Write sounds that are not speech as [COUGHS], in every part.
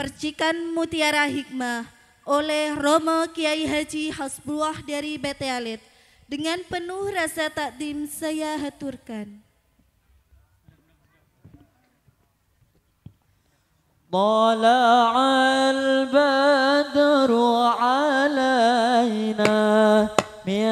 Percikan Mutiara Hikmah oleh Romo Kiai Haji Hasbullah dari BT Dengan penuh rasa takdim saya haturkan. طلع البدر علينا من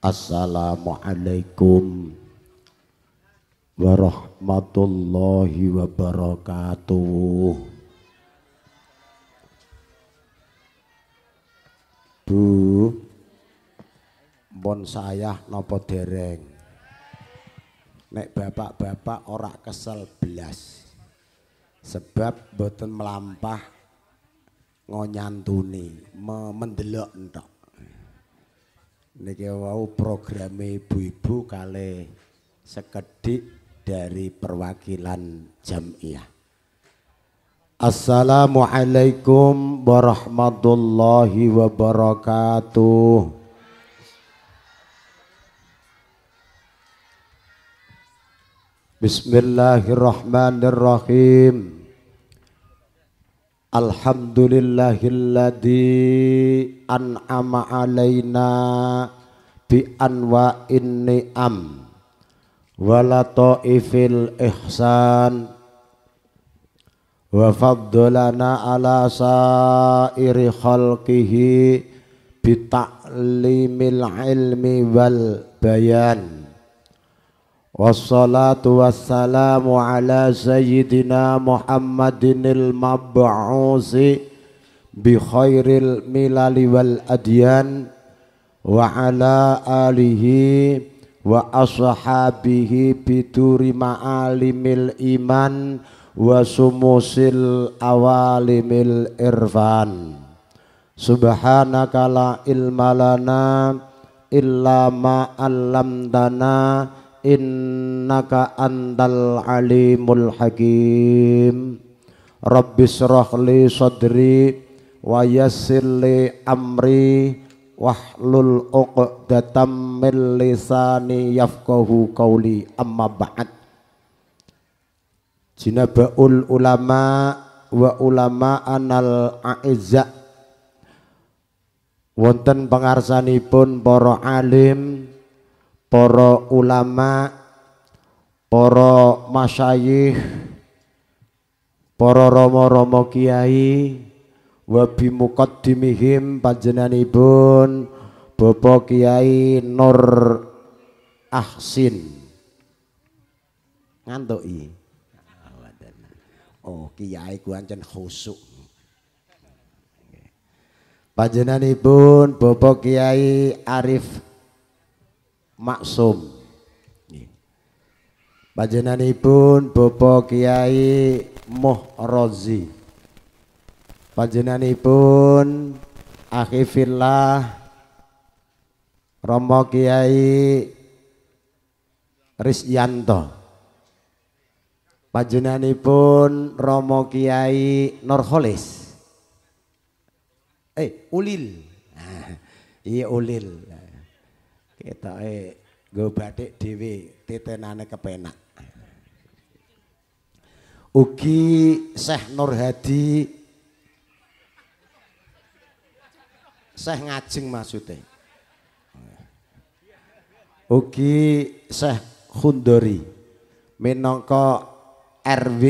Assalamualaikum warahmatullahi wabarakatuh. Bu, bon saya nopo dereng. Nek bapak-bapak ora kesel belas. Sebab boten melampah ngonyantuni, mendelok entok. Niki wau program ibu-ibu kali sekedik dari perwakilan jamiah. Assalamualaikum warahmatullahi wabarakatuh. Bismillahirrahmanirrahim. Alhamdulillahilladzi an'ama alaina bi inni am wala ta'ifil ihsan wa faddalana ala sa'iri khalqihi bi ta'limil ilmi wal bayan wassalatu wassalamu ala sayyidina muhammadinil mab'usi bi khairil milali wal adyan wa ala alihi wa ashabihi bituri ma'alimil iman wa sumusil awalimil irfan subhanaka la ilma lana illa ma 'allamtana innaka antal alimul hakim rabbisrah li sadri wa yassir li amri wahlul uqdatam min lisani yafqahu qawli amma ba'd jinabaul ulama wa ulama anal a'izza wonten pangarsanipun para alim para ulama para masyayikh para romo-romo kiai wa dimihim, muqaddimihim panjenenganipun Bapak Kiai Nur Ahsin ngantuk i, oh kiai ku ancen khusuk panjenenganipun Bapak Kiai Arif Maksum panjenenganipun Bapak Kiai Muhrozi panjenenganipun akhi fillah Romo Kiai Risyanto panjenenganipun Romo Kiai Nurholis eh Ulil [LAUGHS] iya Ulil kita eh gue batik dewi titenane kepenak ugi Syekh Nur Hadi Seh ngajeng maksudnya. Ugi seh Khundori minangka RW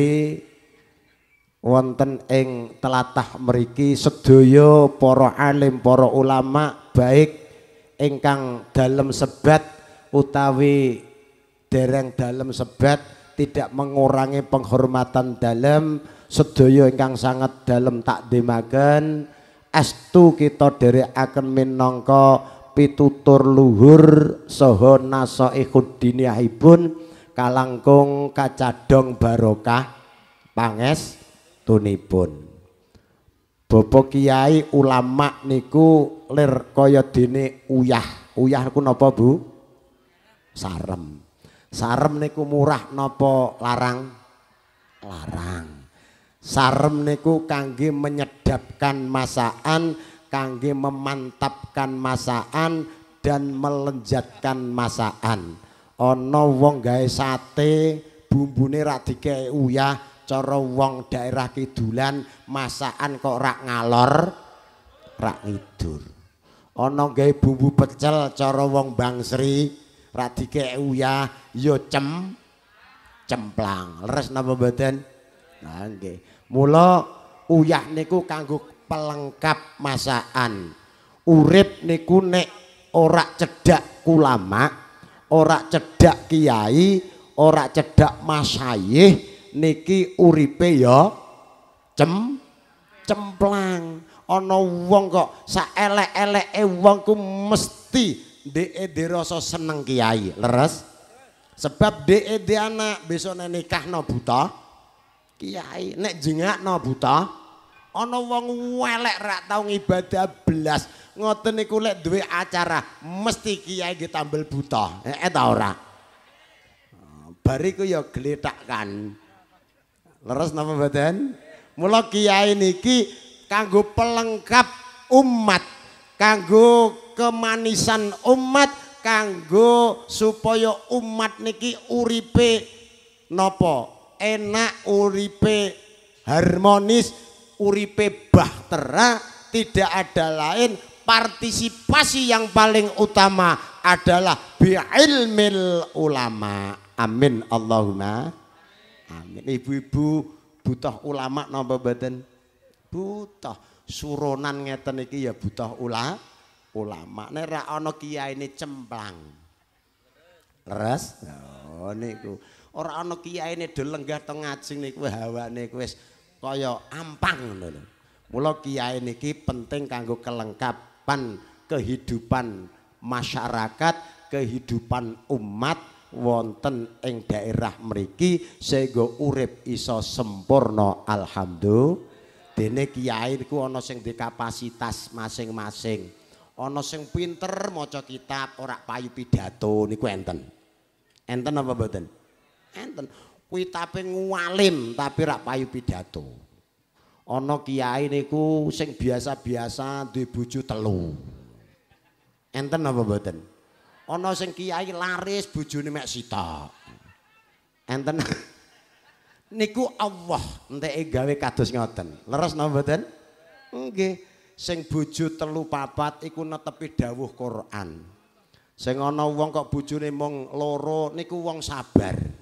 wonten ing telatah mriki sedaya para alim, para ulama baik ingkang dalam sebat utawi dereng dalam sebat tidak mengurangi penghormatan dalam sedaya ingkang sangat dalam tak takdimaken estu kita dere akan minangka pitutur luhur soho naso ikhuddiniahipun kalangkung kacadong barokah panges tunipun Bapak Kiai ulama niku lir kaya dene uyah. Uyah ku napa, Bu? Sarem. Sarem niku murah napa larang? Larang. Sarem niku kangge menyedapkan masaan, kangge memantapkan masaan dan melenjatkan masakan. Ana wong gawe sate bumbune rak dikei uyah, cara wong daerah kidulan masaan kok rak ngalor, rak ngidul. Ana gawe bumbu pecel cara wong Bangsri rak dikei uyah, ya cem cemplang. Leres napa mboten? Nah nggih. Mula uyah niku kanggo pelengkap masakan. Urip niku nek ora cedhak ulama, ora cedhak kiai, ora cedhak masyayih niki uripe ya cem cemplang. Ana wong kok saelek-eleke wong ku mesti dhe'e dirasa seneng kiai. Leres. Sebab dhe'e dhe anak besok nek nikahno buta. kiai nek jengakno buta ana wong welek ra tau ngibadah blas ngoten niku lek duwe acara mesti kiai nggih tampil buta eh ta ora oh, bariku ya gletakkan leres napa badan mula kiai niki kanggo pelengkap umat kanggo kemanisan umat kanggo supaya umat niki uripe napa enak uripe harmonis uripe bahtera tidak ada lain partisipasi yang paling utama adalah bi'ilmil ulama amin Allahumma amin ibu-ibu butuh ulama napa badan butuh suronan ngeten iki ya butuh ula ulama nek ra ana ini cemplang leres oh niku ora ana kiyaine delenggah teng ngajeng niku hawane ku wis kaya ampang ngono. Mula kiai niki penting kanggo kelengkapan kehidupan masyarakat, kehidupan umat wonten ing daerah mriki sehingga urip iso sempurna alhamdulillah. Dene kiai niku ana sing di kapasitas masing-masing. Ana sing pinter maca kitab, ora payu pidato niku enten. Enten apa mboten? enten kuwi tapi ngualim tapi rak payu pidato ana kiai niku sing biasa-biasa duwe bojo telu enten apa mboten ana sing kiai laris bojone mek sitok enten [LAUGHS] niku Allah enteke gawe kados ngoten leres napa mboten nggih sing bojo telu papat iku netepi dawuh Quran sing ana wong kok bojone mung loro niku wong sabar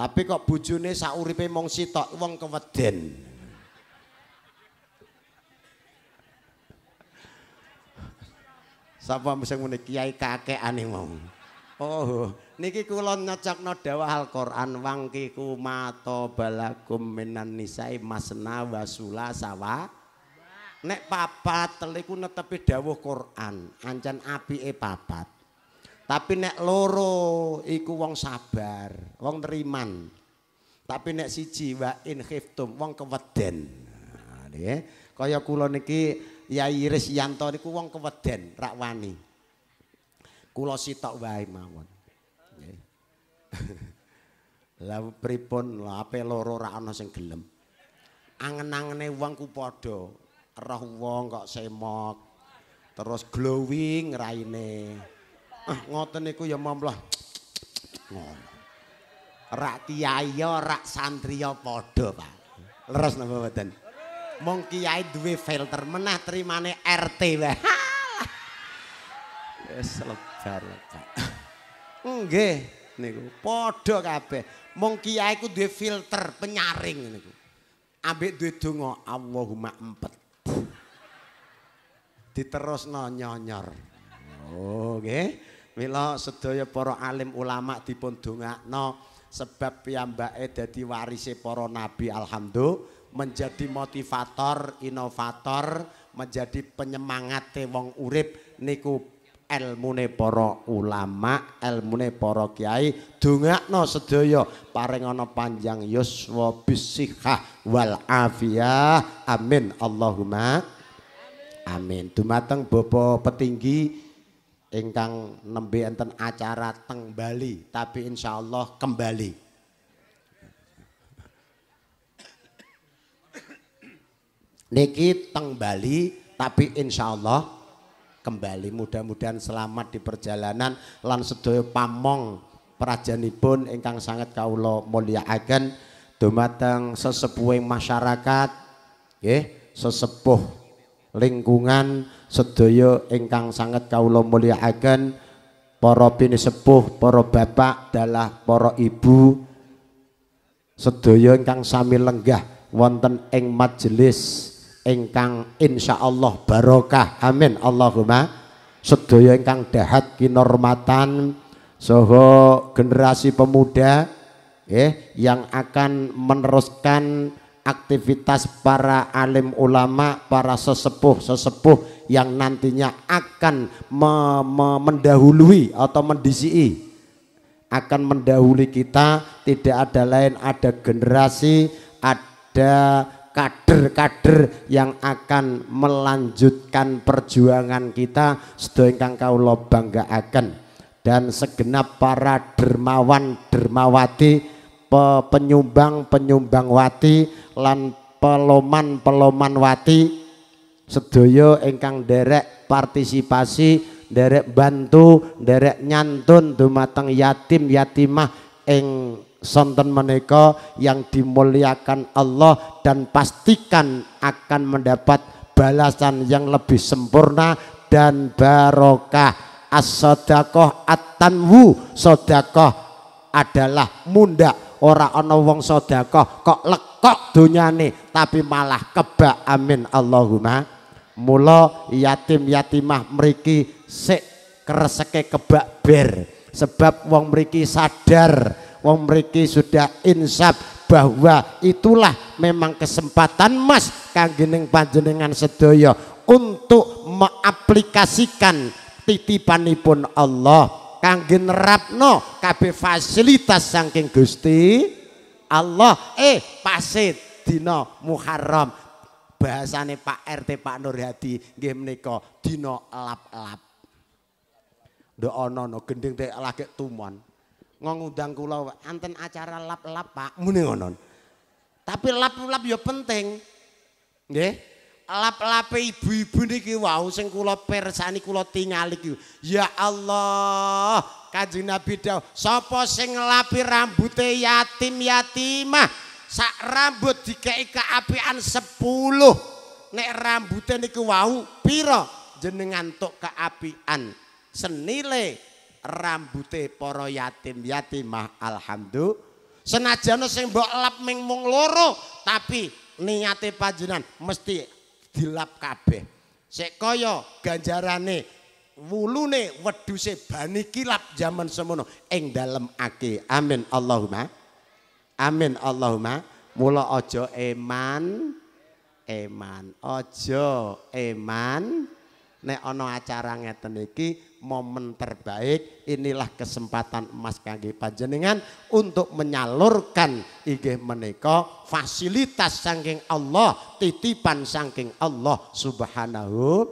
Tapi kok bojone sauripe mung sitok wong keweden. Sapa mesti ngene kiai kakekane mong. Oh, niki kula nyocokno dawuh Al-Qur'an wangki ku mata balakum minan nisae masna wa sulasawa. Nek papat teliku netepi dawuh Qur'an, ancen apike papat. Tapi nek loro iku wong sabar, wong neriman. Tapi nek siji wa in khiftum wong keweden. Nggih. Kaya kula niki Yai Iris Yanto niku wong keweden, rak wani. Kula sitok wae mawon. Nggih. [LAUGHS] Lah pripun lho ape loro rak ana sing gelem. Angen-angene wong ku padha roh wong kok semok. Terus glowing raine. Ah, ngoten niku ya momlah. Rak kiai ya, rak santri ya padha, Pak. Leres napa mboten? Mong kiai duwe filter meneh trimane RT wae. Wis lebar, Pak. Nggih, niku padha kabeh. Mong kiai ku duwe filter penyaring niku. Ambek duwe donga Allahumma empet. Diterusno nyonyor. Oh, nggih. Mila sedaya para alim ulama dipun dongakno sebab piyambake dadi warise para nabi alhamdulillah menjadi motivator, inovator, menjadi penyemangate wong urip niku elmune para ulama, elmune para kiai, dongakno sedaya paring ana panjang yuswa bisihah wal afiah, Amin Allahumma. Amin. Dumateng bapak petinggi ingkang nembe enten acara teng Bali tapi insya Allah kembali niki teng Bali tapi insya Allah kembali mudah-mudahan selamat di perjalanan lan sedaya pamong prajanipun ingkang sangat kawula mulyakaken dumateng sesepuhing masyarakat ya sesepuh lingkungan sedaya ingkang sanget kawula mulyakaken para sepuh para bapak, dalah para ibu sedaya ingkang sami lenggah wonten ing majelis ingkang insyaallah barokah. Amin. Allahumma sedaya ingkang dahat kinormatan soho generasi pemuda eh, yang akan meneruskan aktivitas para alim ulama, para sesepuh-sesepuh yang nantinya akan me me mendahului atau mendisi akan mendahului kita tidak ada lain ada generasi ada kader-kader yang akan melanjutkan perjuangan kita kau lo bangga akan dan segenap para dermawan dermawati penyumbang-penyumbang wati lan peloman-peloman wati sedaya engkang derek partisipasi derek bantu derek nyantun dumateng yatim yatimah eng sonten meneko yang dimuliakan Allah dan pastikan akan mendapat balasan yang lebih sempurna dan barokah as-sodakoh at-tanwu sodakoh adalah munda ora ana wong sedekah kok lekok dunyane tapi malah kebak amin Allahumma mula yatim yatimah mriki sik kreseke kebak ber sebab wong mriki sadar wong mriki sudah insaf bahwa itulah memang kesempatan mas kanggening panjenengan sedaya untuk mengaplikasikan titipanipun Allah kangge nerapno kabeh fasilitas saking Gusti Allah eh pasit dina Muharram bahasane Pak RT Pak Nur Hadi nggih menika dina lap-lap ndek ana no gending tek lagi tumon ngundang kula anten acara lap-lap Pak muni ngono tapi lap-lap ya penting nggih lap-lap ibu-ibu niki wau sing kula pirsani kula tingali iki. Ya Allah, Kanjeng Nabi dawuh, sapa sing lapi rambute yatim yatimah, sak rambut dikeki kaapian 10. Nek rambute niku wau pira jenengan tok kaapian senile rambute para yatim yatimah alhamdulillah. Senajan sing mbok lap ming mung loro, tapi niate panjenengan mesti dilap kabeh. Sek kaya ganjarane wulune wedhuse bani kilap zaman semono ing dalem ake. Amin Allahumma. Amin Allahumma. Mula aja eman eman. Aja eman nek ana acara ngeten iki momen terbaik inilah kesempatan emas kangge panjenengan untuk menyalurkan inggih Meneko fasilitas saking Allah titipan saking Allah subhanahu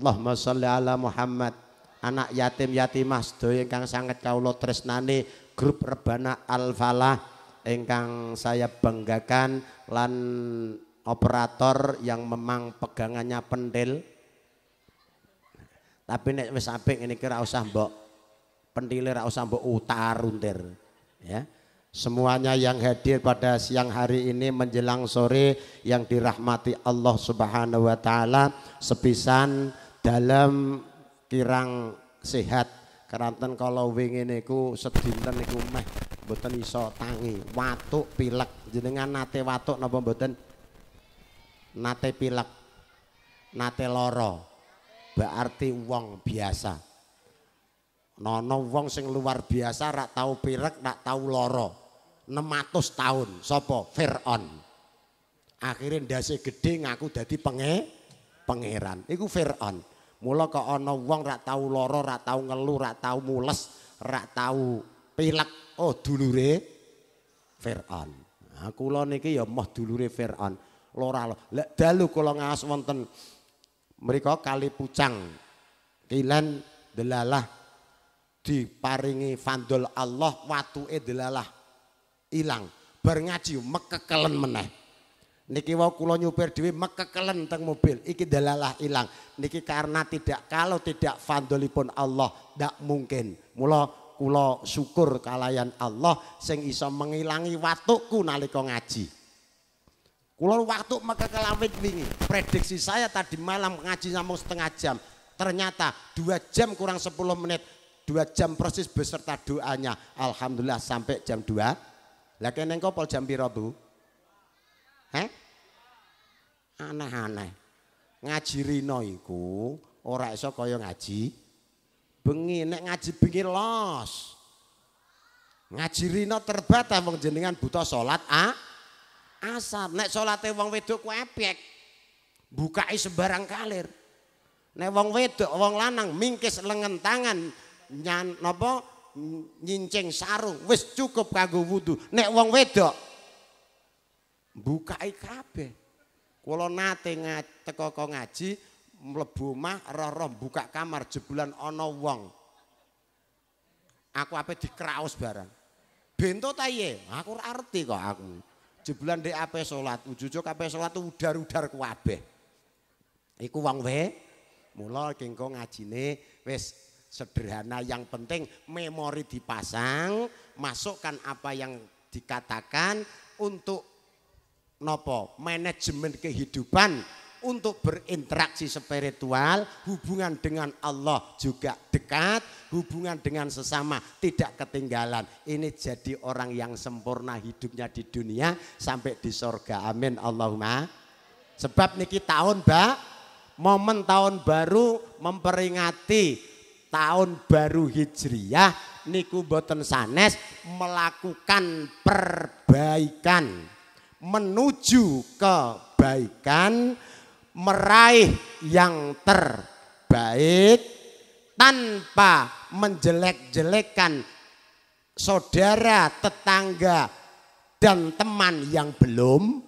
Allahumma sholli ala Muhammad anak yatim yatimah sedaya ingkang sangat kawula tresnani grup rebana al-falah ingkang saya banggakan lan operator yang memang pegangannya pendel tapi nek wis apik ngene iki ora usah mbok pentile ora usah mbok utar-untir. Ya. Semuanya yang hadir pada siang hari ini menjelang sore yang dirahmati Allah Subhanahu wa taala sepisan dalam kirang sehat keranten kalau wingi niku sedinten niku meh mboten iso tangi watuk pilek jenengan nate watuk napa mboten nate pilek nate loro berarti wong biasa. Nono wong sing luar biasa rak tahu pirek, rak tahu loro. 600 tahun sopo Fir'aun. Akhirnya ndase gede ngaku jadi penge pangeran. Iku Fir'aun. Mula kok uang, wong rak tahu loro, rak tahu ngelu, rak tahu mules, rak tahu pilek. Oh dulure Fir'aun. Nah, lo niki ya mah dulure Fir'aun. Lora lho. Lek dalu kula ngaos wonten mereka kali pucang kilan delalah diparingi fandol Allah watu e delalah ilang bar mekekelen meneh niki wau kula nyupir dhewe mekekelen teng mobil iki delalah ilang niki karena tidak kalau tidak fandolipun Allah tidak mungkin mula kulo syukur kalayan Allah sing iso mengilangi watukku nalika ngaji Kulon waktu kelamit wingi, prediksi saya tadi malam ngaji mau setengah jam, ternyata dua jam kurang sepuluh menit, dua jam persis beserta doanya. Alhamdulillah sampai jam dua. Lah nengko kopol pol jam biru, Bu? Heh? Aneh-aneh. Ngaji rino iku ora iso kaya ngaji bengi, nek ngaji bengi los. Ngaji rino terbatas wong jenengan buta sholat. ah? asar. Nek salate wong wedok ku epek. Bukai sebarang kalir. Nek wong wedok, wong lanang mingkis lengan tangan nyan nopo, nyinceng sarung wis cukup kanggo wudu. Nek wong wedok bukai kabeh. Kalau nate teko ngaji mlebu mah, roh-roh buka kamar jebulan ono wong aku apa Kraus barang. Bento taye, Aku arti kok aku jeblan apa ape salat ujug ape tuh udar-udar kabeh iku wong we mula kengko ngajine wes sederhana yang penting memori dipasang masukkan apa yang dikatakan untuk nopo manajemen kehidupan untuk berinteraksi spiritual, hubungan dengan Allah juga dekat, hubungan dengan sesama tidak ketinggalan. Ini jadi orang yang sempurna hidupnya di dunia sampai di sorga. Amin Allahumma. Sebab niki tahun ba, momen tahun baru memperingati tahun baru hijriyah niku boten sanes melakukan perbaikan menuju kebaikan meraih yang terbaik tanpa menjelek-jelekan saudara, tetangga dan teman yang belum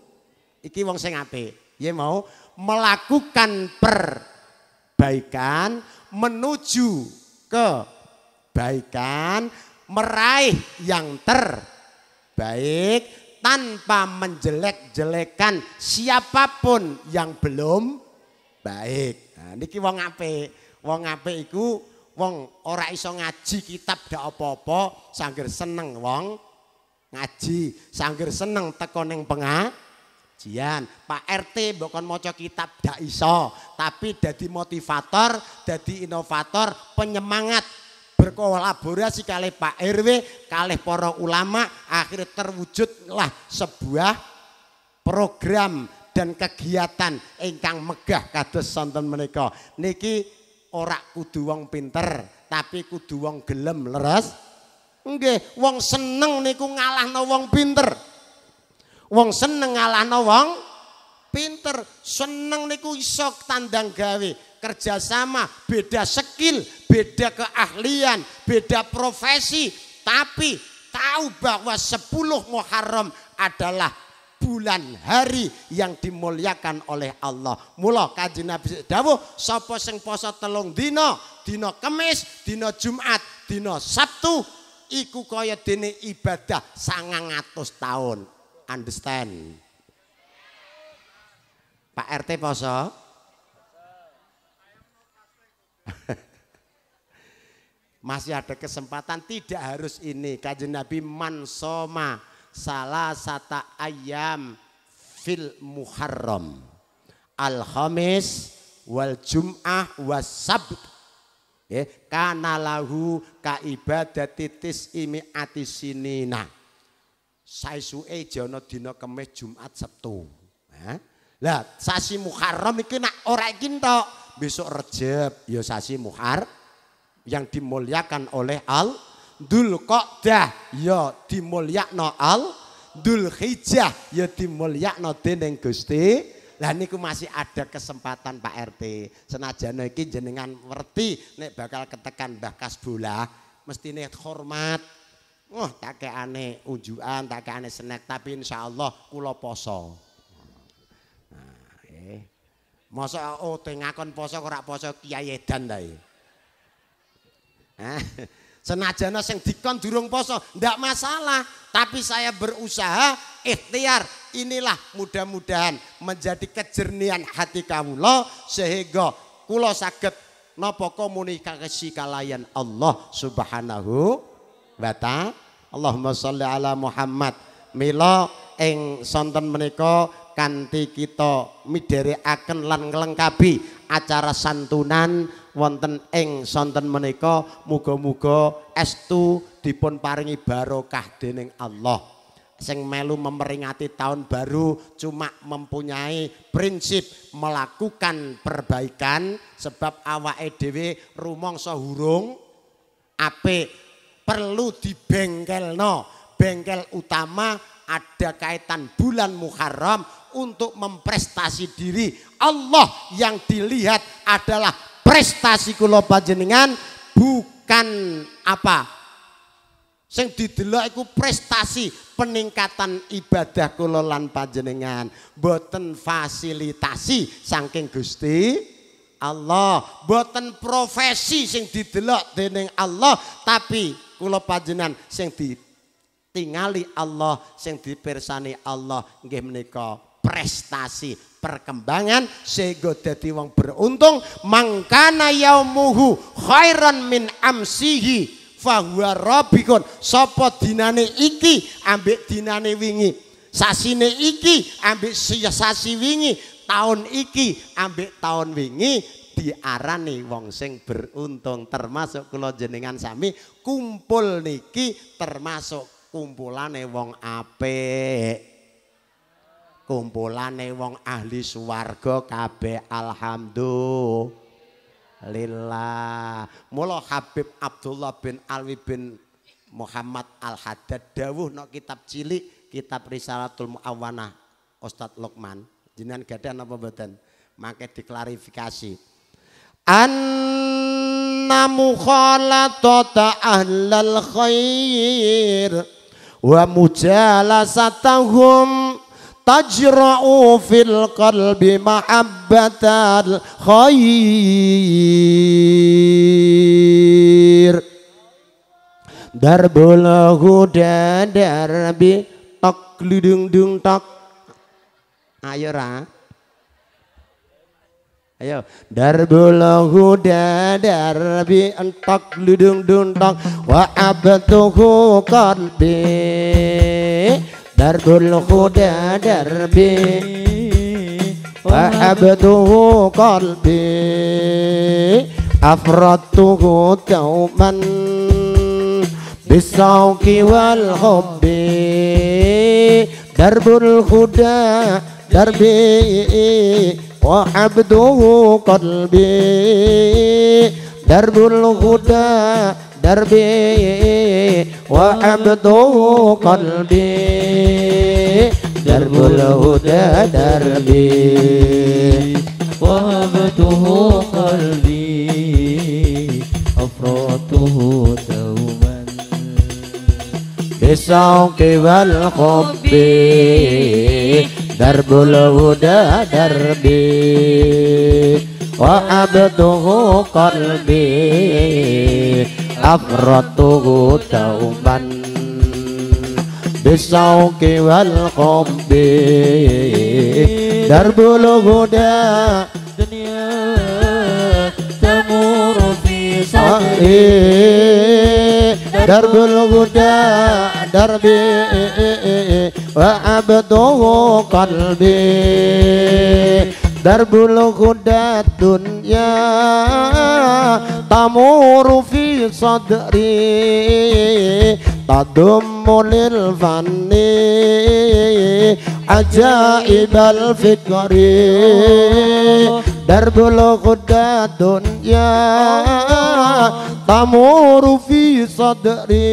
iki wong sing apik. Ya mau melakukan perbaikan menuju kebaikan meraih yang terbaik tanpa menjelek-jelekan siapapun yang belum baik. Nah, niki wong ape, Wong ape iku wong ora iso ngaji kitab dak apa-apa sangger seneng wong ngaji, sangger seneng teko ning pengajian. Pak RT mbok kon maca kitab dak iso, tapi jadi motivator, jadi inovator, penyemangat berkolaborasi kali Pak RW, kali para ulama, akhirnya terwujudlah sebuah program dan kegiatan ingkang megah kados sonten menika. Niki ora kudu wong pinter, tapi kudu wong gelem leres. Nggih, wong seneng niku ngalahno wong pinter. Wong seneng ngalahno wong pinter, seneng niku iso tandang gawe. kerjasama, beda skill, beda keahlian, beda profesi, tapi tahu bahwa 10 Muharram adalah bulan hari yang dimuliakan oleh Allah. Mula kaji Nabi Dawo, sopo sing poso telung dino dino kemis, dino Jumat, dino Sabtu iku kaya dini ibadah atus tahun. Understand? Pak RT poso? [LAUGHS] Masih ada kesempatan tidak harus ini. Kajian Nabi mansoma salah sata ayam fil muharram. Al-Khamis wal Jum'ah was Sabt. Ya, kana lahu ka ibadati tis'imi atisinina. Saisuke jono dina Kamis Jumat Sabtu. Lah, sasi Muharram iki nak ora iki tok besok Rejab ya sasi Muhar yang dimuliakan oleh Al Dul Qodah ya dimulyakno Al Dul hijah ya dimulyakno dening Gusti lah niku masih ada kesempatan Pak RT. Senajan iki jenengan ngerti nek bakal ketekan Mbah Kasbola mestine hormat. Wah, oh, tak kayak aneh ujuan tak kayak aneh snack, tapi insya Allah kulo poso. Masa ote oh, ngakon poso ora poso Kiai Edan ta Senajana sing dikon durung poso, ndak masalah, tapi saya berusaha ikhtiar. Inilah mudah-mudahan menjadi kejernihan hati kamu lo sehingga kulo saged nopo komunikasi kalayan Allah Subhanahu wa ta'ala. Allahumma sholli ala Muhammad. Milo ing sonten meniko Kanti kita midherekaken lan nglengkapi acara santunan wonten ing sonten menika muga-muga estu dipun paringi barokah dening Allah sing melu memperingati tahun baru cuma mempunyai prinsip melakukan perbaikan sebab awak dhewe rumong so hurung apik perlu no bengkel utama ada kaitan bulan Muharram untuk memprestasi diri. Allah yang dilihat adalah prestasi kula panjenengan bukan apa sing didelok iku prestasi peningkatan ibadah kula lan panjenengan boten fasilitasi saking Gusti Allah boten profesi sing didelok dening Allah tapi kula panjenengan sing ditingali Allah sing dipirsani Allah nggih menika prestasi perkembangan sehingga dadi wong beruntung mangkana yaumuhu khairan min amsihi fahuwa rabbikun sapa dinane iki ambek dinane wingi sasine iki ambek sasi wingi tahun iki ambek tahun wingi diarani wong sing beruntung termasuk kula jenengan sami kumpul niki termasuk kumpulane wong apik kumpulane wong ahli swarga kabeh alhamdulillah. Mula Habib Abdullah bin Alwi bin Muhammad Al-Haddad dawuh nok kitab cilik kitab Risalatul Muawwanah Ustaz Lokman jenengan gadah napa mboten? Mangke diklarifikasi. anna mukhalatata ahlal khair wa mujalasatahum tajra'u fil qalbi mahabbatal khair darbul huda darbi tok ludung dung tok ayo ra ayo darbul huda darbi entok lidung dung tok wa abatuhu qalbi darbul khuda darbi wa abduhu qalbi afradtuhu tauman bisauki wal hubbi darbul khuda darbi wa abduhu qalbi darbul huda darbi wa abdu qalbi darbul huda darbi wa abdu qalbi afratuhu tauman ke wal khubbi darbul huda darbi wa abduhu qalbi afratuhu tauban bisauki wal qombi darbul huda dunia tamur fi sahri darbul huda darbi wa abduhu qalbi darbul hudat dunya tamuru fi sadri tadummu lil fanni ajaibal fikri darbul hudat dunya tamuru fi sadri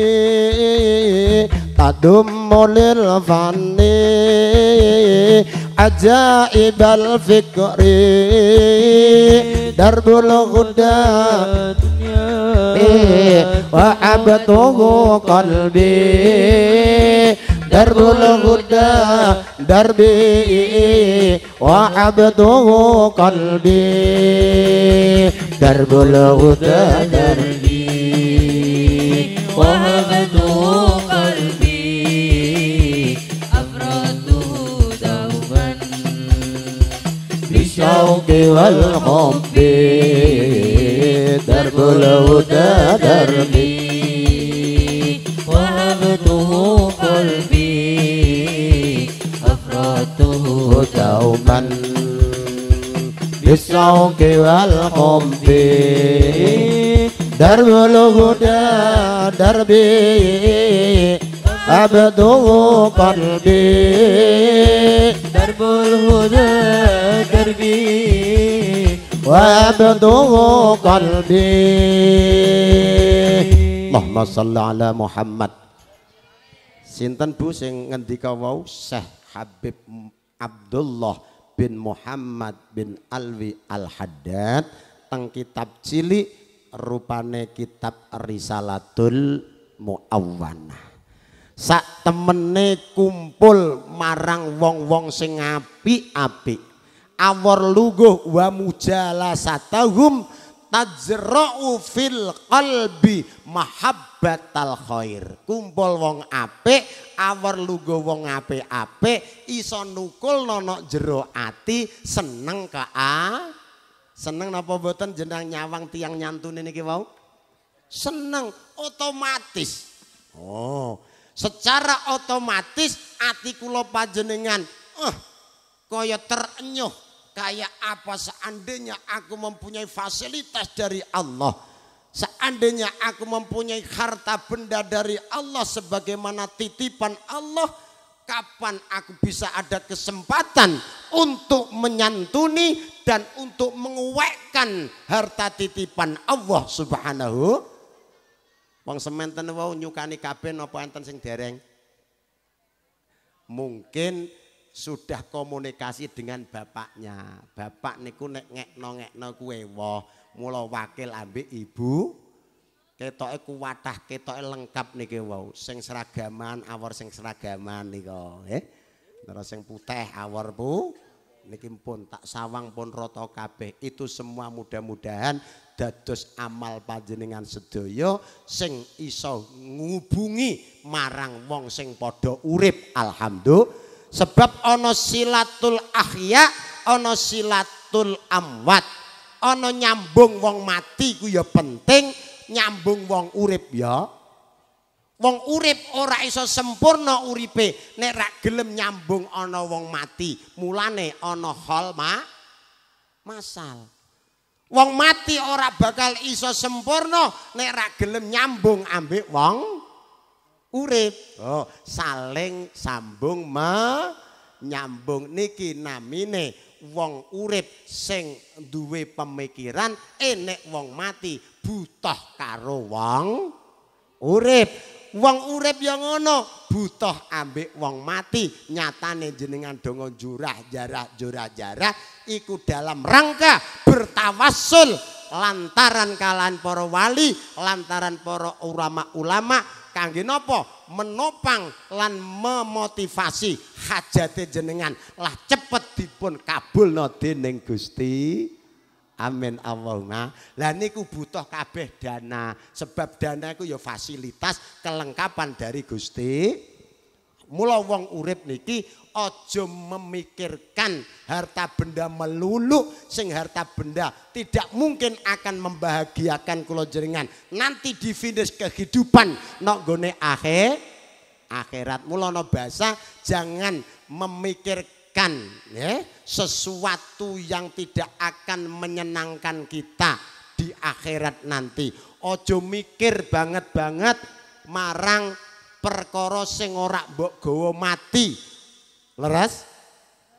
tadummu lil fanni ajaib al fikri darbul huda wa abtuhu qalbi darbul huda darbi wa abtuhu qalbi darbul huda darbi والحب درب الهدى دربي وهبته قلبي أفرته دوما بالشوق والحب درب الهدى دربي أبدو قلبي درب الهدى دربي وابدغ qalbi Allahumma shalli ala Muhammad Sinten Bu sing ngendika wau Syekh Habib Abdullah bin Muhammad bin Alwi Al-Haddad teng kitab cilik rupane kitab Risalatul Muawwanah sak temene kumpul marang wong-wong sing apik-apik awar luguh wa mujalasatahum tajra'u fil qalbi mahabbatal khair. Kumpul wong apik, awar lugo wong apik-apik iso nukul nono jero ati seneng ka a. Seneng napa boten jenang nyawang tiang nyantun ini wau? Seneng otomatis. Oh, secara otomatis ati kula panjenengan eh kaya terenyuh kayak apa seandainya aku mempunyai fasilitas dari Allah. Seandainya aku mempunyai harta benda dari Allah sebagaimana titipan Allah, kapan aku bisa ada kesempatan untuk menyantuni dan untuk menguwekkan harta titipan Allah Subhanahu Wong sementen wau nyukani kape apa enten sing dereng? Mungkin sudah komunikasi dengan bapaknya. Bapak niku nek ngekno ngekno kuwe wah, mula wakil ambek ibu. Ketoke kuwatah, ketoke lengkap niki wau. Sing seragaman awor sing seragaman nika, eh. Terus sing putih awor Bu. Niki pun tak sawang pun rata kabeh. Itu semua mudah-mudahan dados amal panjenengan sedaya sing iso ngubungi marang wong sing padha urip. Alhamdulillah. Sebab ono silatul ahya, ono silatul amwat. Ono nyambung wong mati ku ya penting, nyambung wong urip ya. Wong urip ora iso sempurna uripe nek ra gelem nyambung ono wong mati. Mulane ono hal masal. Wong mati ora bakal iso sempurna nek ra gelem nyambung ambek wong urip. Oh, saling sambung menyambung niki namine wong urip sing duwe pemikiran enek wong mati butuh karo wong urip. Wong urip yang ngono butuh ambek wong mati nyatane jenengan dongo jurah jarah jurah jarah dalam rangka bertawasul lantaran kalan para wali lantaran para ulama ulama kangge Ginopo menopang lan memotivasi hajat jenengan lah cepet dipun kabulno dening Gusti Amin Allahumma. Lah niku butuh kabeh dana sebab dana itu ya fasilitas kelengkapan dari Gusti Mula wong urip niki ojo memikirkan harta benda melulu sing harta benda tidak mungkin akan membahagiakan kula jenengan. Nanti di finish kehidupan nok gone akhir akhirat. Mula no bahasa jangan memikirkan ya, sesuatu yang tidak akan menyenangkan kita di akhirat nanti. Ojo mikir banget-banget marang perkara sing ora mbok gawa mati. Leres?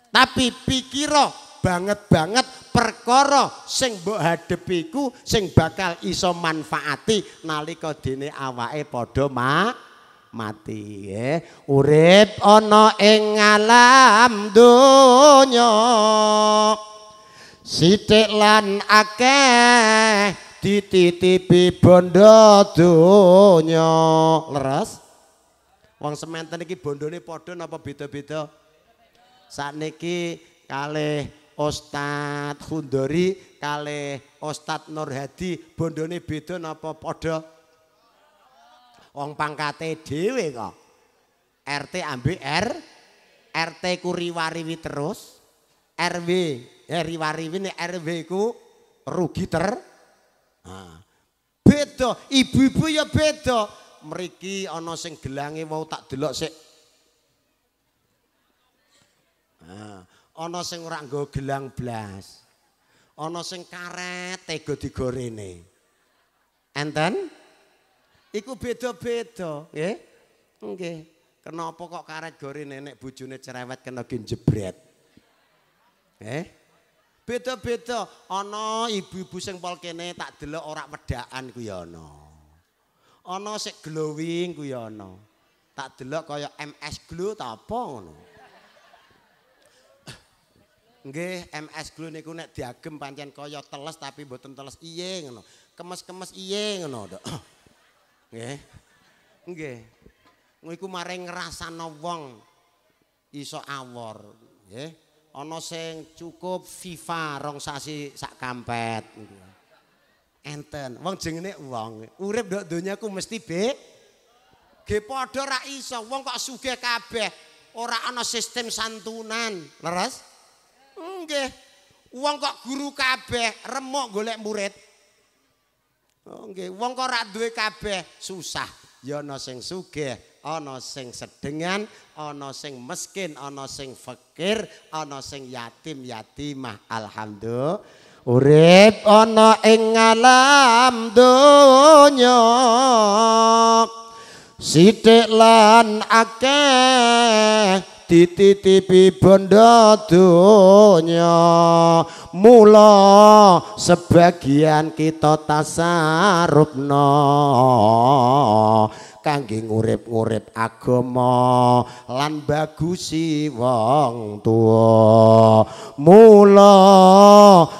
Tapi pikira banget-banget perkara sing mbok hadepi ku sing bakal iso manfaati nalika dene awake padha ma mati ya. Urip ana ing alam donya. Sithik lan akeh dititipi bondo donya. Leres? Wong semanten iki bondone padha napa beda-beda? Sakniki kalih Ustaz Khundori kalih Ustaz Nurhadi bondone beda napa padha? Wong pangkate dhewe kok. RT ambek R RT ku riwariwi terus. RW eh, riwariwi ne RW ku Rugiter, ter. Beda, ibu-ibu ya beda. mriki ana sing gelange mau tak delok sik. Ah, ana sing ora nggo gelang blas. Ana sing karet tega digorene. Enten? Iku beda-beda, nggih. -beda. Nggih. Kenapa kok karet gorene nek bojone cerewet kena ginjebret? Eh? Beda-beda. Ana ibu-ibu sing pol kene tak delok ora wedakan Ya, ana. ana sik glowing kuwi ana. Tak delok kaya MS Glow ta apa ngono. Nggih, MS Glow niku nek diagem pancen kaya teles tapi mboten teles iye ngono. Kemes-kemes iye ngono, Dok. [COUGHS] Nggih. Nggih. Ngiku mareng ngrasakno wong iso awor, nggih. Ana sing cukup FIFA rong sasi sak kampet. Nge. enten. Wong jenenge wong. Urip ndok donyaku mesti be ge padha ra iso. Wong kok sugih kabeh. Ora ana sistem santunan. Leres? Nggih. Wong kok guru kabeh remuk golek murid. Oh nggih, wong kok ra duwe kabeh susah. Ya ana sing sugih, ana sing sedengan, ana sing miskin, ana sing fakir, ana sing yatim, yatimah. Alhamdulillah. Urip ana ing alam donya sithik lan akeh dititipi bondo donya mula sebagian kita tasarupna kangge ngurip-ngurip agama lan bagusi wong tua mula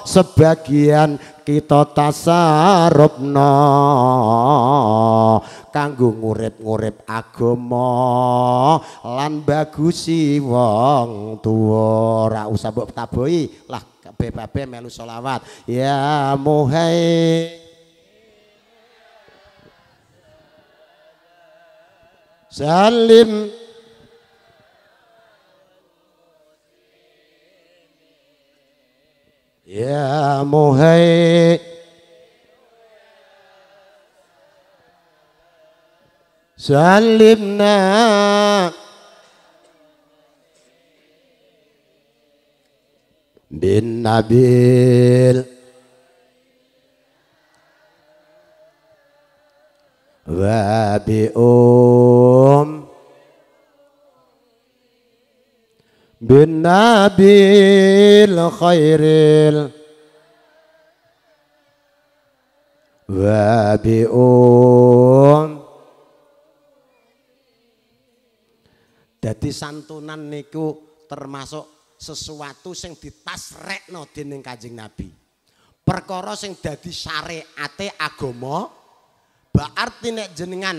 sebagian kita tasarupna kanggo ngurip-ngurip agama lan bagusi wong tua ora usah mbok lah kabeh melu selawat ya muhai سلم يا مهي سلمنا بالنبيل وبأول بالنبيل خير وبئون Jadi santunan niku termasuk sesuatu sing ditasrekno dening Kanjeng Nabi. Perkara sing dadi syariate agama, berarti nek jenengan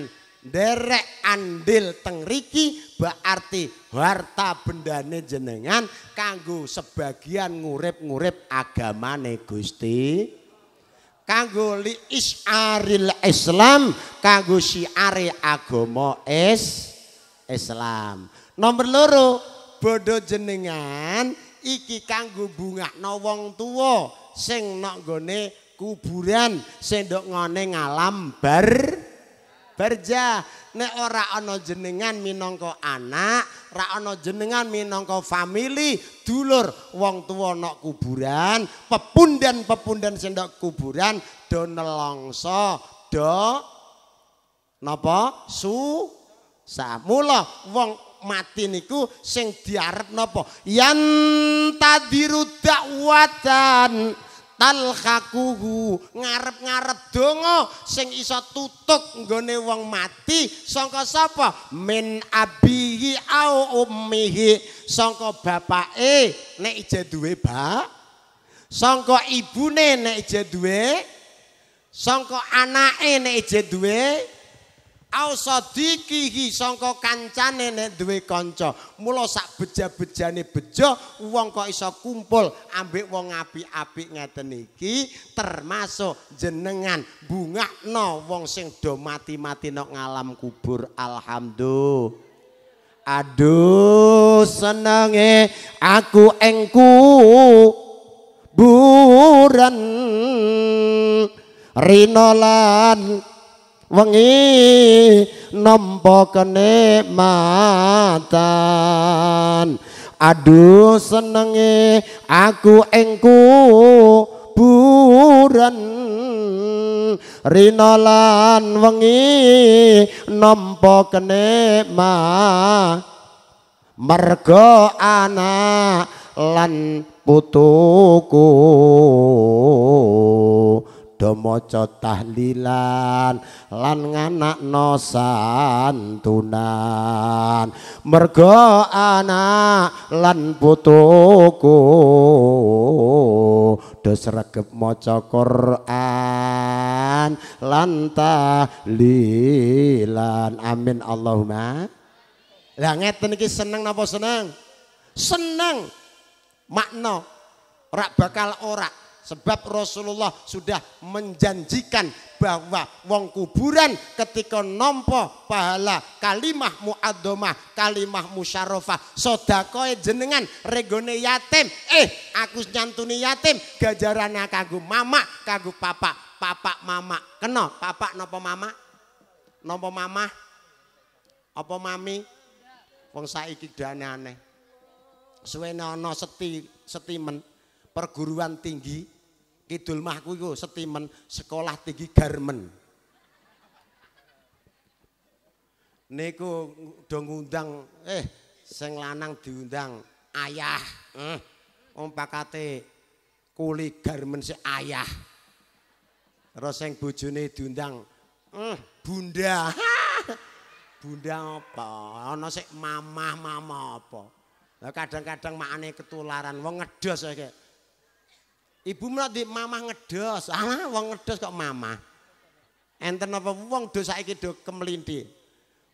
derek andil teng riki berarti harta bendane jenengan kanggo sebagian ngurip-ngurip agamane Gusti kanggo li isaril Islam kanggo siare agama is Islam nomor loro bodoh jenengan iki kanggo bunga no wong tua sing nok gone kuburan sendok ngone ngalam bar Berja nek ora ana jenengan minangka anak, ora ana jenengan minangka family, dulur, wong tuwa nok kuburan, pepundhen-pepundhen sendok kuburan do nelongso do napa su samula wong mati niku sing diarep napa yantadiru dakwatan da talhakuhu ngarep-ngarep donga sing iso tutuk nggone wong mati sangka sapa min abihi au ummihi sangka bapake nek ijo duwe ba sangka ibune nek ijo duwe sangka anake nek ijo duwe Au sadikihi sangka kancane nek duwe kanca. Mula sak beja-bejane bejo wong kok iso kumpul ambek wong apik-apik ngeten iki termasuk jenengan bungakno wong sing do mati-mati nok ngalam kubur. Alhamdulillah. Aduh senenge aku engku buran rinolan wengi nampa kenikmatan aduh senenge aku engku buran rinolan wangi wengi nampa kenikmatan mergo anak lan putuku padha maca tahlilan lan nganak nganakno santunan mergo anak lan putuku do sregep maca Quran lan tahlilan amin Allahumma lah ngeten iki seneng napa seneng seneng makna rak bakal ora Sebab Rasulullah sudah menjanjikan bahwa wong kuburan ketika nompo pahala kalimah muadomah kalimah musyarofah sodakoe jenengan regone yatim eh aku nyantuni yatim gajarana kagum mama kagum papa papa mama kena papa nopo mama nopo mama apa mami wong saiki dana aneh suwene ana seti setimen perguruan tinggi kidul mahku iku setimen sekolah tinggi garmen niku do ngundang eh sing lanang diundang ayah eh om pakate kuli garmen si ayah terus sing bojone diundang eh bunda [LAUGHS] bunda apa ana sik mamah mama apa kadang-kadang makane ketularan wong ngedos kayak Ibu malah di mamah ngedos. Alah, wong ngedos kok mamah. Enten apa wong dosa iki do kemlindi.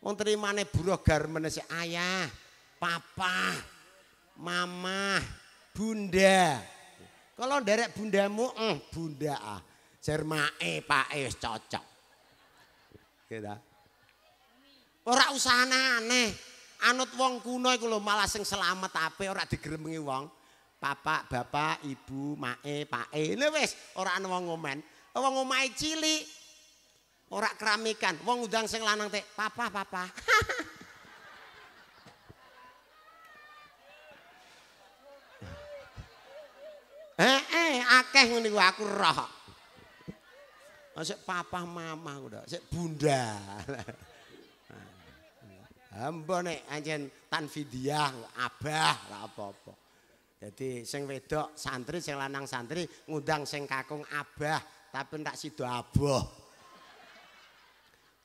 Wong terimane buruh gar menese ayah, papa, mamah, bunda. Kalau derek bundamu, eh bunda ah. Jermae Pak Es eh, cocok. Gitu. Ora usah aneh. Anut wong kuno iku lho malah sing selamat ape ora digremengi wong. papa, bapak, ibu, mae, pae. Ini wis ora ana wong ngomen. Wong omahe cilik. Ora keramikan. Wong undang sing lanang teh, papa, papa. [LAUGHS] eh, eh, akeh ngene ku aku roh. Masih papah, mama kuda, sik bunda. Ambo [LAUGHS] nek anjen tanfidiah abah lah apa Jadi sing wedok santri, sing lanang santri ngundang sing kakung abah, tapi tak sido aboh.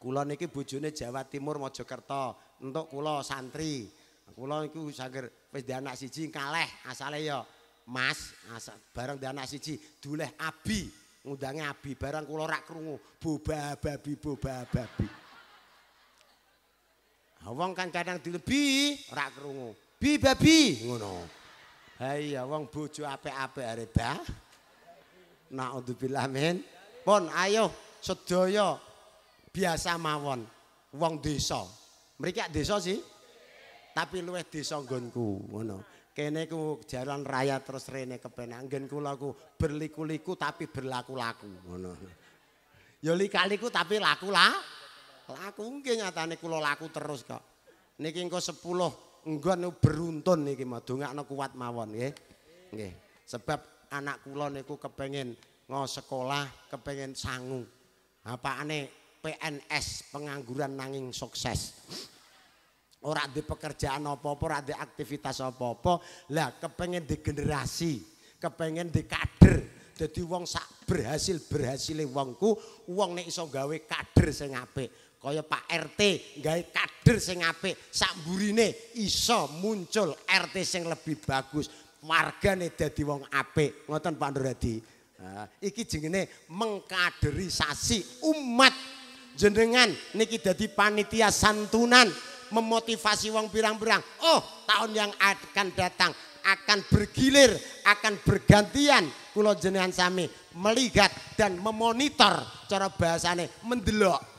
Kula niki bojone Jawa Timur Mojokerto, untuk kula santri. Kula niku sanger wis dhe anak siji kalah asale yo. Mas, asa, bareng dhe anak siji duleh abi, ngundange abi bareng kula rak krungu, boba babi boba babi. Wong kan kadang dilebi rak krungu. Bi babi ngono. Ayo, wong bojo apik-apik are ba. Nauzubillah min. Pun ayo sedaya biasa mawon wong desa. Mriki desa sih. Tapi luwih desa nggonku ngono. Kene ku jalan raya terus rene kepenak nggen kula ku berliku-liku tapi berlaku-laku ngono. Yo likaliku tapi laku lah. Laku nggih nyatane kula laku terus kok. Niki engko 10 nggon beruntun iki madongakno kuat mawon nggih. Nggih. Sebab anak kula niku kepengin ngo sekolah, kepengin sangu. Apane PNS pengangguran nanging sukses. Ora di pekerjaan apa-apa, ora di aktivitas apa-apa. Lah kepengin digenerasi, generasi, kepengin di kader. Dadi wong sak berhasil berhasile wongku, wong nek iso gawe kader sing apik. kaya Pak RT gawe kader sing apik sak iso muncul RT sing lebih bagus warga wargane dadi wong apik ngoten Pak Nur Hadi nah, iki jenenge mengkaderisasi umat jenengan niki dadi panitia santunan memotivasi wong pirang-pirang oh tahun yang akan datang akan bergilir akan bergantian kula jenengan sami melihat dan memonitor cara bahasane mendelok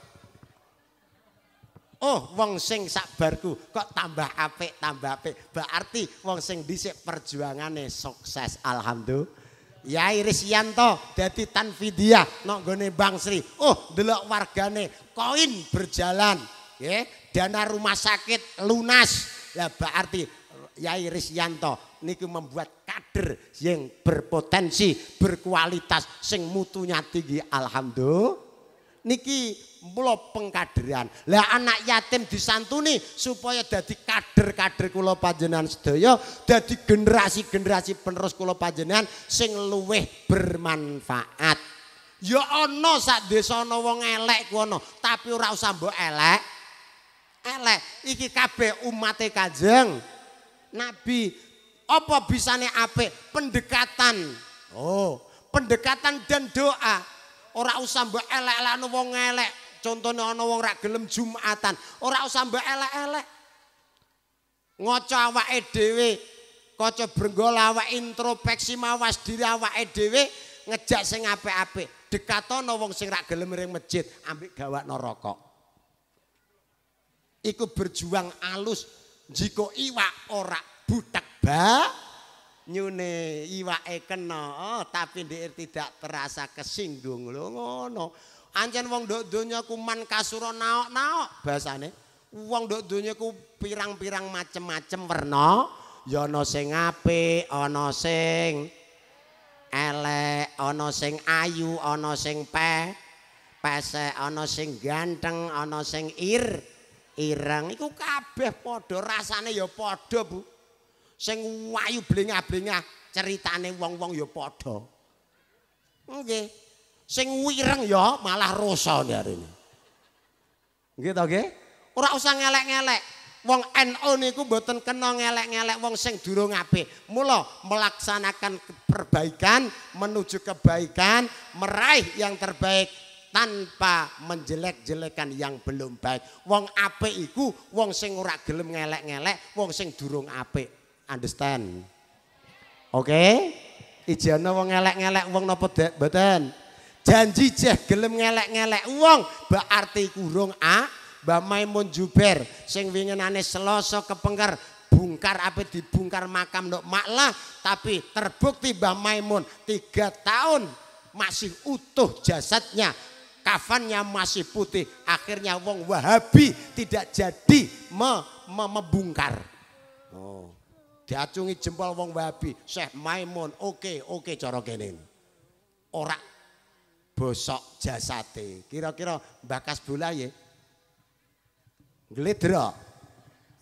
Oh, wong sing sabarku kok tambah apik, tambah apik. Berarti wong sing dhisik perjuangane sukses alhamdulillah. Ya Iris Yanto dadi tanfidia nang gone Bang Sri. Oh, delok wargane koin berjalan, ya. Dana rumah sakit lunas. Ya, berarti Yai Risyanto niku membuat kader yang berpotensi, berkualitas sing mutunya tinggi alhamdulillah niki mula pengkaderan. Lah anak yatim disantuni supaya jadi kader-kader Kulo panjenengan Sedoyo, jadi generasi-generasi penerus Kulo panjenengan sing luwih bermanfaat. Ya ono, sak desa ana wong elek tapi ora usah mbok elek. Elek iki kabeh umate kajeng, Nabi. Apa bisane apik pendekatan. Oh, pendekatan dan doa ora usah mbok elek-elekno wong elek. Contone ana wong rak gelem Jumatan, ora usah mbok elek-elek. Ngoco awake dhewe, kaca brenggol awake introspeksi mawas diri awake dhewe, ngejak sing apik-apik. Dekatono wong sing rak gelem ring masjid ambek gawakno rokok. Iku berjuang alus jika iwak ora butek bae. nyune iwake kena oh, tapi dia tidak terasa kesinggung lho ngono ancen wong ndok donya ku kasura naok-naok basane wong ndok donya ku pirang-pirang macem-macem werna ya ana sing apik ana sing elek ana sing ayu ana sing pe pesek ana sing ganteng ana sing ir ireng iku kabeh padha rasane ya padha Bu sing wayu belinya cerita ceritane wong-wong ya padha. Nggih. Sing wireng ya malah rusa ndarene. Nggih to nggih? Ora usah ngelek-ngelek. Wong NU niku mboten kena ngelek-ngelek wong sing durung apik. Mula melaksanakan perbaikan menuju kebaikan, meraih yang terbaik tanpa menjelek-jelekan yang belum baik. Wong apik iku wong sing ora gelem ngelek-ngelek, wong sing durung ape Understand? Oke? Okay? Ijana wong ngelek-ngelek wong napa mboten? Janji ceh gelem ngelek-ngelek wong berarti kurung a Mbak Maimun Juber sing aneh seloso kepengker bungkar apa dibungkar makam no maklah tapi terbukti Mbak Maimun tiga tahun masih utuh jasadnya kafannya masih putih akhirnya wong wahabi tidak jadi me, me, membungkar oh diacungi jempol wong babi, Syekh Maimun, oke oke cara kene. Ora bosok jasate. Kira-kira bakas bola ya. Gledra.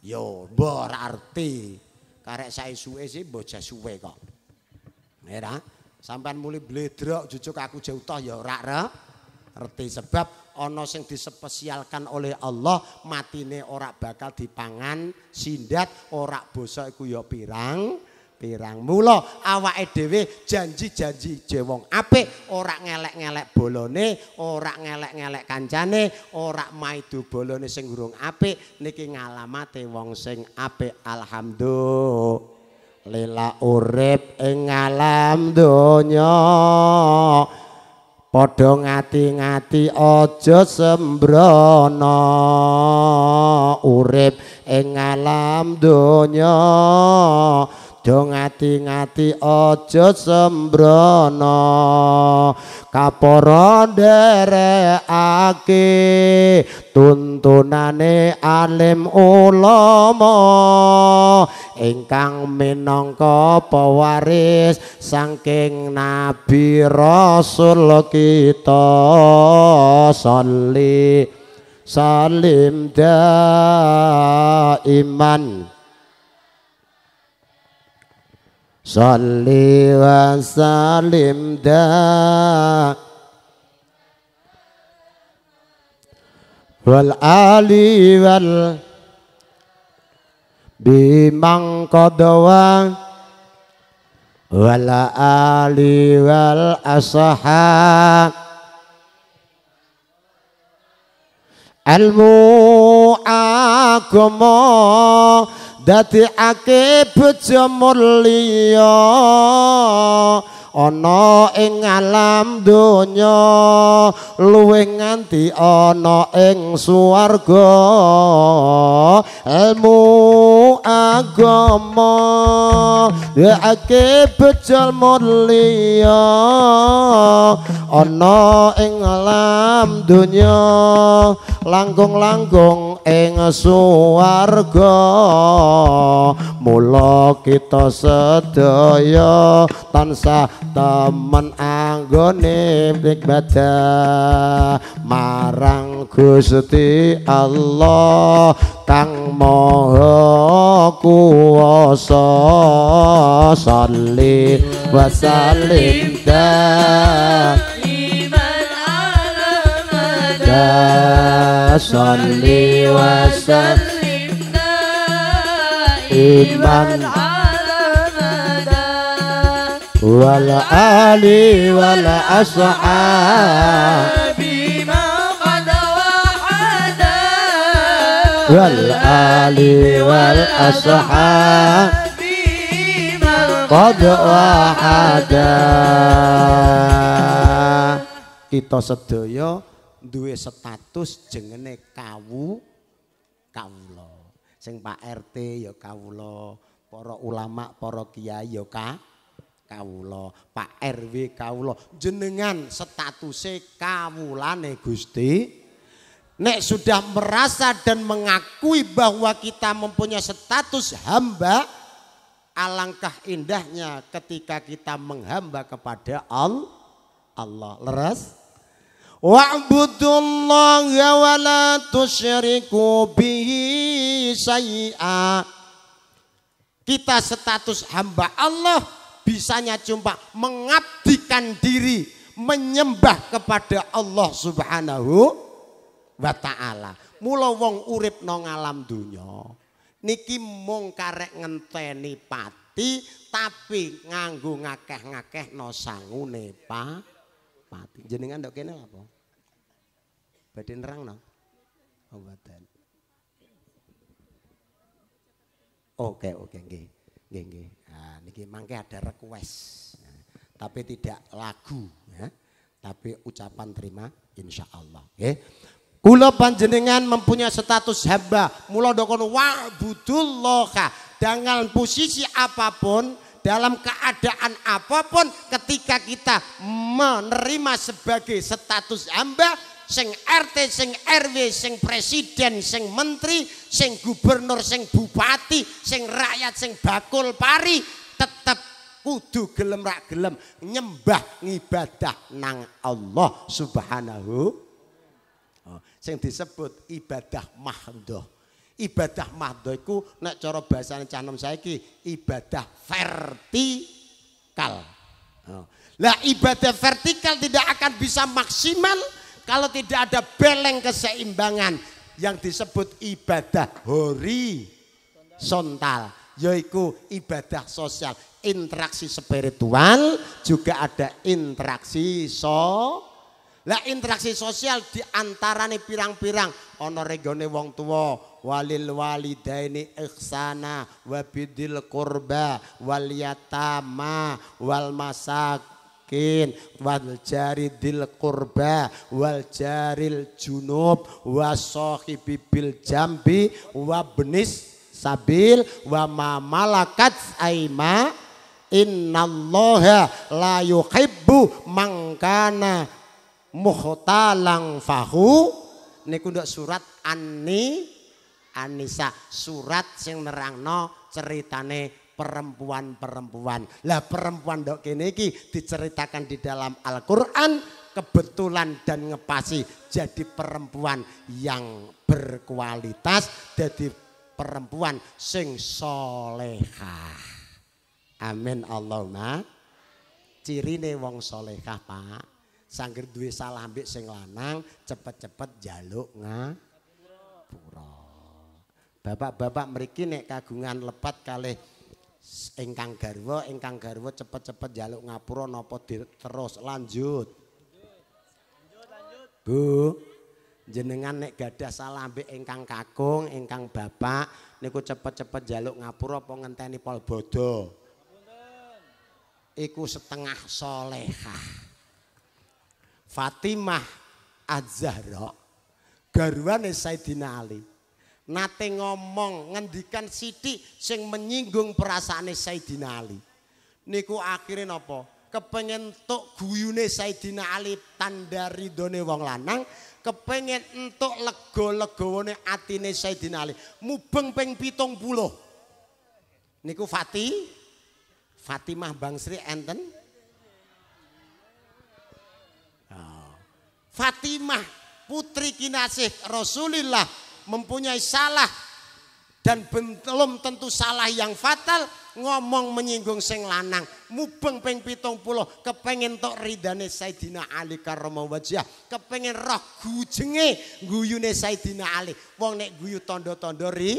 Yo arti karek saya suwe sih bocah suwe kok. merah, sampean muli bledrok jujuk aku jauh toh ya ora Reti sebab ana sing dispesialkan oleh Allah matine ora bakal dipangan sindat ora bosok iku ya pirang pirang mula awake dhewe janji-janji jewong apik ora ngelek-ngelek bolone ora ngelek-ngelek kancane ora maido bolone sing urung apik niki ngalamate wong sing apik alhamdulillah lila urip ing alam donya padha ngati-ngati aja sembrono urip ing alam donya Do ngati-ngati aja sembrono kaporo dereake tuntunane alim ulama ingkang minangka pewaris saking nabi rasul kita sali salim da iman sali salim da wal ali wal bimang kodawa wala ali wal ashab ilmu agama dati ake beja mulia ana ing alam dunya luwih nganti ana ing swarga ilmu agama Dekake bejal mulia Ono ing alam dunya Langgung-langgung ing suarga mula kita sedaya tansah temen anggone ibadah marang Gusti Allah Tang Maha Kuwasa salih wasalim alam Salli wa wasalim iman wala ali wala ashabi ma wahada wala ali wala ashabi ma wahada kita sedaya dua status jengene kawu kawula sing Pak RT ya kawula, para ulama, para kiai ya ka, kawula, Pak RW kawula. Jenengan statuse kawulane Gusti. Nek sudah merasa dan mengakui bahwa kita mempunyai status hamba, alangkah indahnya ketika kita menghamba kepada Allah. Allah leres واعبدوا الله kita status hamba Allah bisanya cuma mengabdikan diri menyembah kepada Allah Subhanahu wa taala. Mula wong urip nang alam donya niki mung karek ngenteni pati tapi nganggo ngakeh-ngakeh no sangune, Pak pati. Jenengan dok kene apa? Badhe terang Oh, obatan Oke, oke nggih. Nggih, nggih. Nah, niki mangke ada request. Nah, tapi tidak lagu ya. Tapi ucapan terima insya Allah. Nggih. Kula panjenengan mempunyai status hamba. Mula dokon wa budullaha. Dengan posisi apapun dalam keadaan apapun ketika kita menerima sebagai status hamba sing RT, sing RW, sing presiden, sing menteri, sing gubernur, sing bupati, sing rakyat, sing bakul pari tetap kudu gelem rak gelem nyembah ngibadah nang Allah Subhanahu oh, sing disebut ibadah mahdoh Ibadah mahdo iku nek bahasa bahasane canom saya saiki ibadah vertikal. Oh. Lah ibadah vertikal tidak akan bisa maksimal kalau tidak ada beleng keseimbangan yang disebut ibadah hori sontal yaitu ibadah sosial interaksi spiritual juga ada interaksi sosial lah interaksi sosial di nih pirang-pirang ana regone wong tua, walil walidaini ihsana eksana bidil qurba wal yatama wal masakin wal jari dil kurba wal jaril junub wasohibi bil jambi wabnis sabil wa ma malakat aima innallaha la yuhibbu mangkana Muhtalang fahu niku ndok surat Ani Anisa surat sing nerangno ceritane perempuan-perempuan. Lah perempuan dok kene iki diceritakan di dalam Al-Qur'an kebetulan dan ngepasi jadi perempuan yang berkualitas jadi perempuan sing solehah. Amin Allahumma. Cirine wong solehah, Pak. sangger duwe salah ambek sing lanang cepet-cepet jaluk ngapura. Bapak-bapak mriki nek kagungan lepat kalih ingkang garwa, ingkang garwa cepet-cepet jaluk ngapura napa terus lanjut. Bu, jenengan nek gadah salah ambek ingkang kakung, ingkang bapak niku cepet-cepet jaluk ngapura apa ngenteni pol bodho? Iku setengah solehah. Fatimah Az-Zahra garwane Sayyidina Ali nate ngomong ngendikan Siti sing menyinggung perasaane Sayyidina Ali niku akhirnya napa kepengen tok guyune Sayyidina Ali tanda ridone wong lanang kepengen entuk lega-legawane atine Sayyidina Ali mubeng ping 70 niku Fatih Fatimah Bangsri enten Fatimah putri kinasih Rasulullah mempunyai salah dan belum tentu salah yang fatal ngomong menyinggung sing lanang mubeng ping pitung kepengen tok ridane Saidina Ali karomah wajah kepengen roh gujenge guyune Saidina Ali wong nek guyu tondo-tondo ri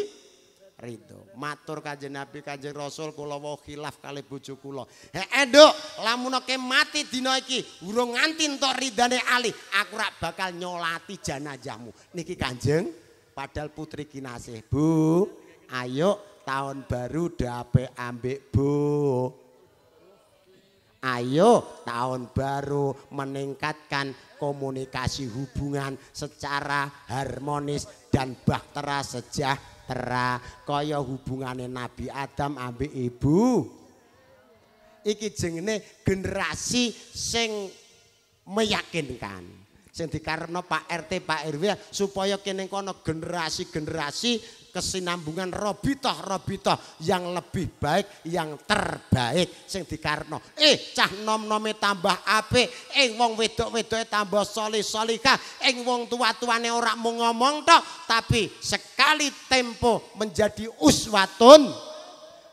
Rido, Matur Kanjeng Nabi Kanjeng Rasul kula wae khilaf kali bojo kula. Heeh, Nduk, lamunake mati dina iki urung nganti entuk ridane Ali, aku rak bakal nyolati jenazahmu. Niki Kanjeng padahal putri kinasih, Bu. Ayo tahun baru dape ambek Bu. Ayo tahun baru meningkatkan komunikasi hubungan secara harmonis dan bahtera sejahtera. Sabra kaya hubungane Nabi Adam ambek ibu. Iki jenenge generasi sing meyakinkan. Sing dikarepno Pak RT, Pak RW supaya kene kono generasi-generasi kesinambungan robitoh robitoh yang lebih baik yang terbaik sing dikarno eh cah nom nome tambah apik ing wong wedok wedok tambah solih solika eh wong tua tuane orang mau ngomong tok tapi sekali tempo menjadi uswatun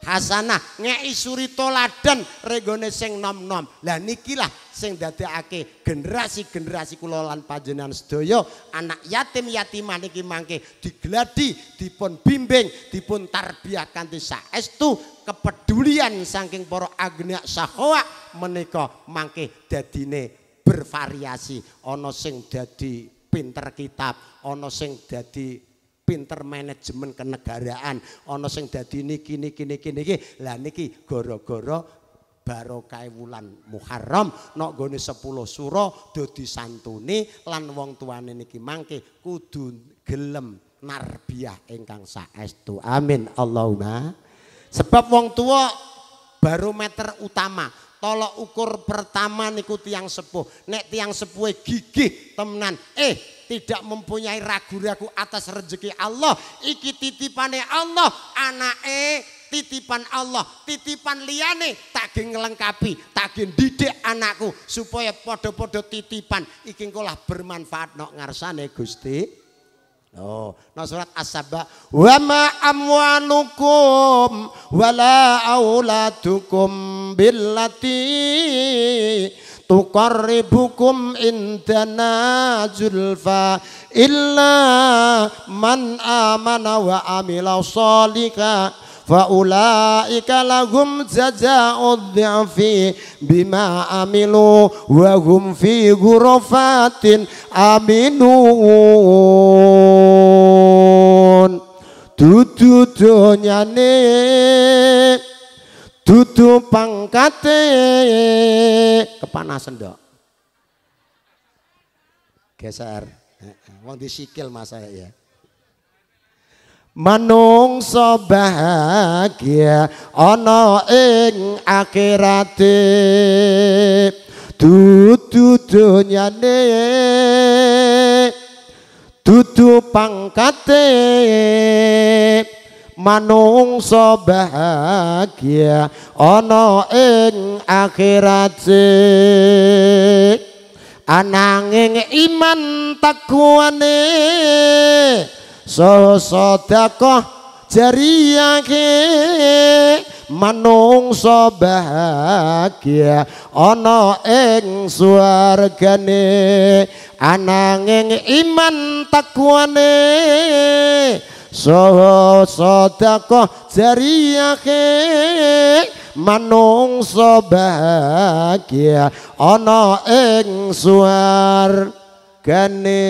hasanah ngei suri toladan regone sing nom nom lah nikilah sing dadekake generasi generasi kulolan panjenengan sedoyo anak yatim yatiman iki mangke digladi dipun bimbing dipun tarbiyah kanthi saestu kepedulian saking para agnya sahwa menika mangke dadine bervariasi ana sing dadi pinter kitab ana sing dadi pinter manajemen kenegaraan ana sing dadi niki niki niki niki lah niki gara-gara barokai wulan Muharram nok gone 10 sura dadi santune lan wong tuane niki mangke kudu gelem narbiah ingkang saestu amin Allahumma sebab wong tua barometer utama tolok ukur pertama niku tiang sepuh nek tiang sepuhe gigih temenan eh tidak mempunyai ragu-ragu atas rezeki Allah. Iki titipane Allah, anak anake titipan Allah, titipan liyane tagih ngelengkapi, tagih didik anakku supaya podo-podo titipan iki engko bermanfaat nok ngarsane Gusti. Oh, no surat as wa ma amwalukum wala auladukum billati tuqarribukum indana zulfa illa man amana wa amila salika ulaika lahum jazaa'ud dhi'fi bima amilu wa hum fi ghurafatin aminun dudu donyane dudu pangkate kepanasan dok geser wong disikil saya ya Menungso bahagia ono ing akhirat dudu donyane dudu pangkate manungso bahagia ana ing akhirat ing iman takwane so sedekah jariyake manungso bahagia ana ing swargane ing iman takwane so sedekah jariyah manungsa bahagia eng ing suwargane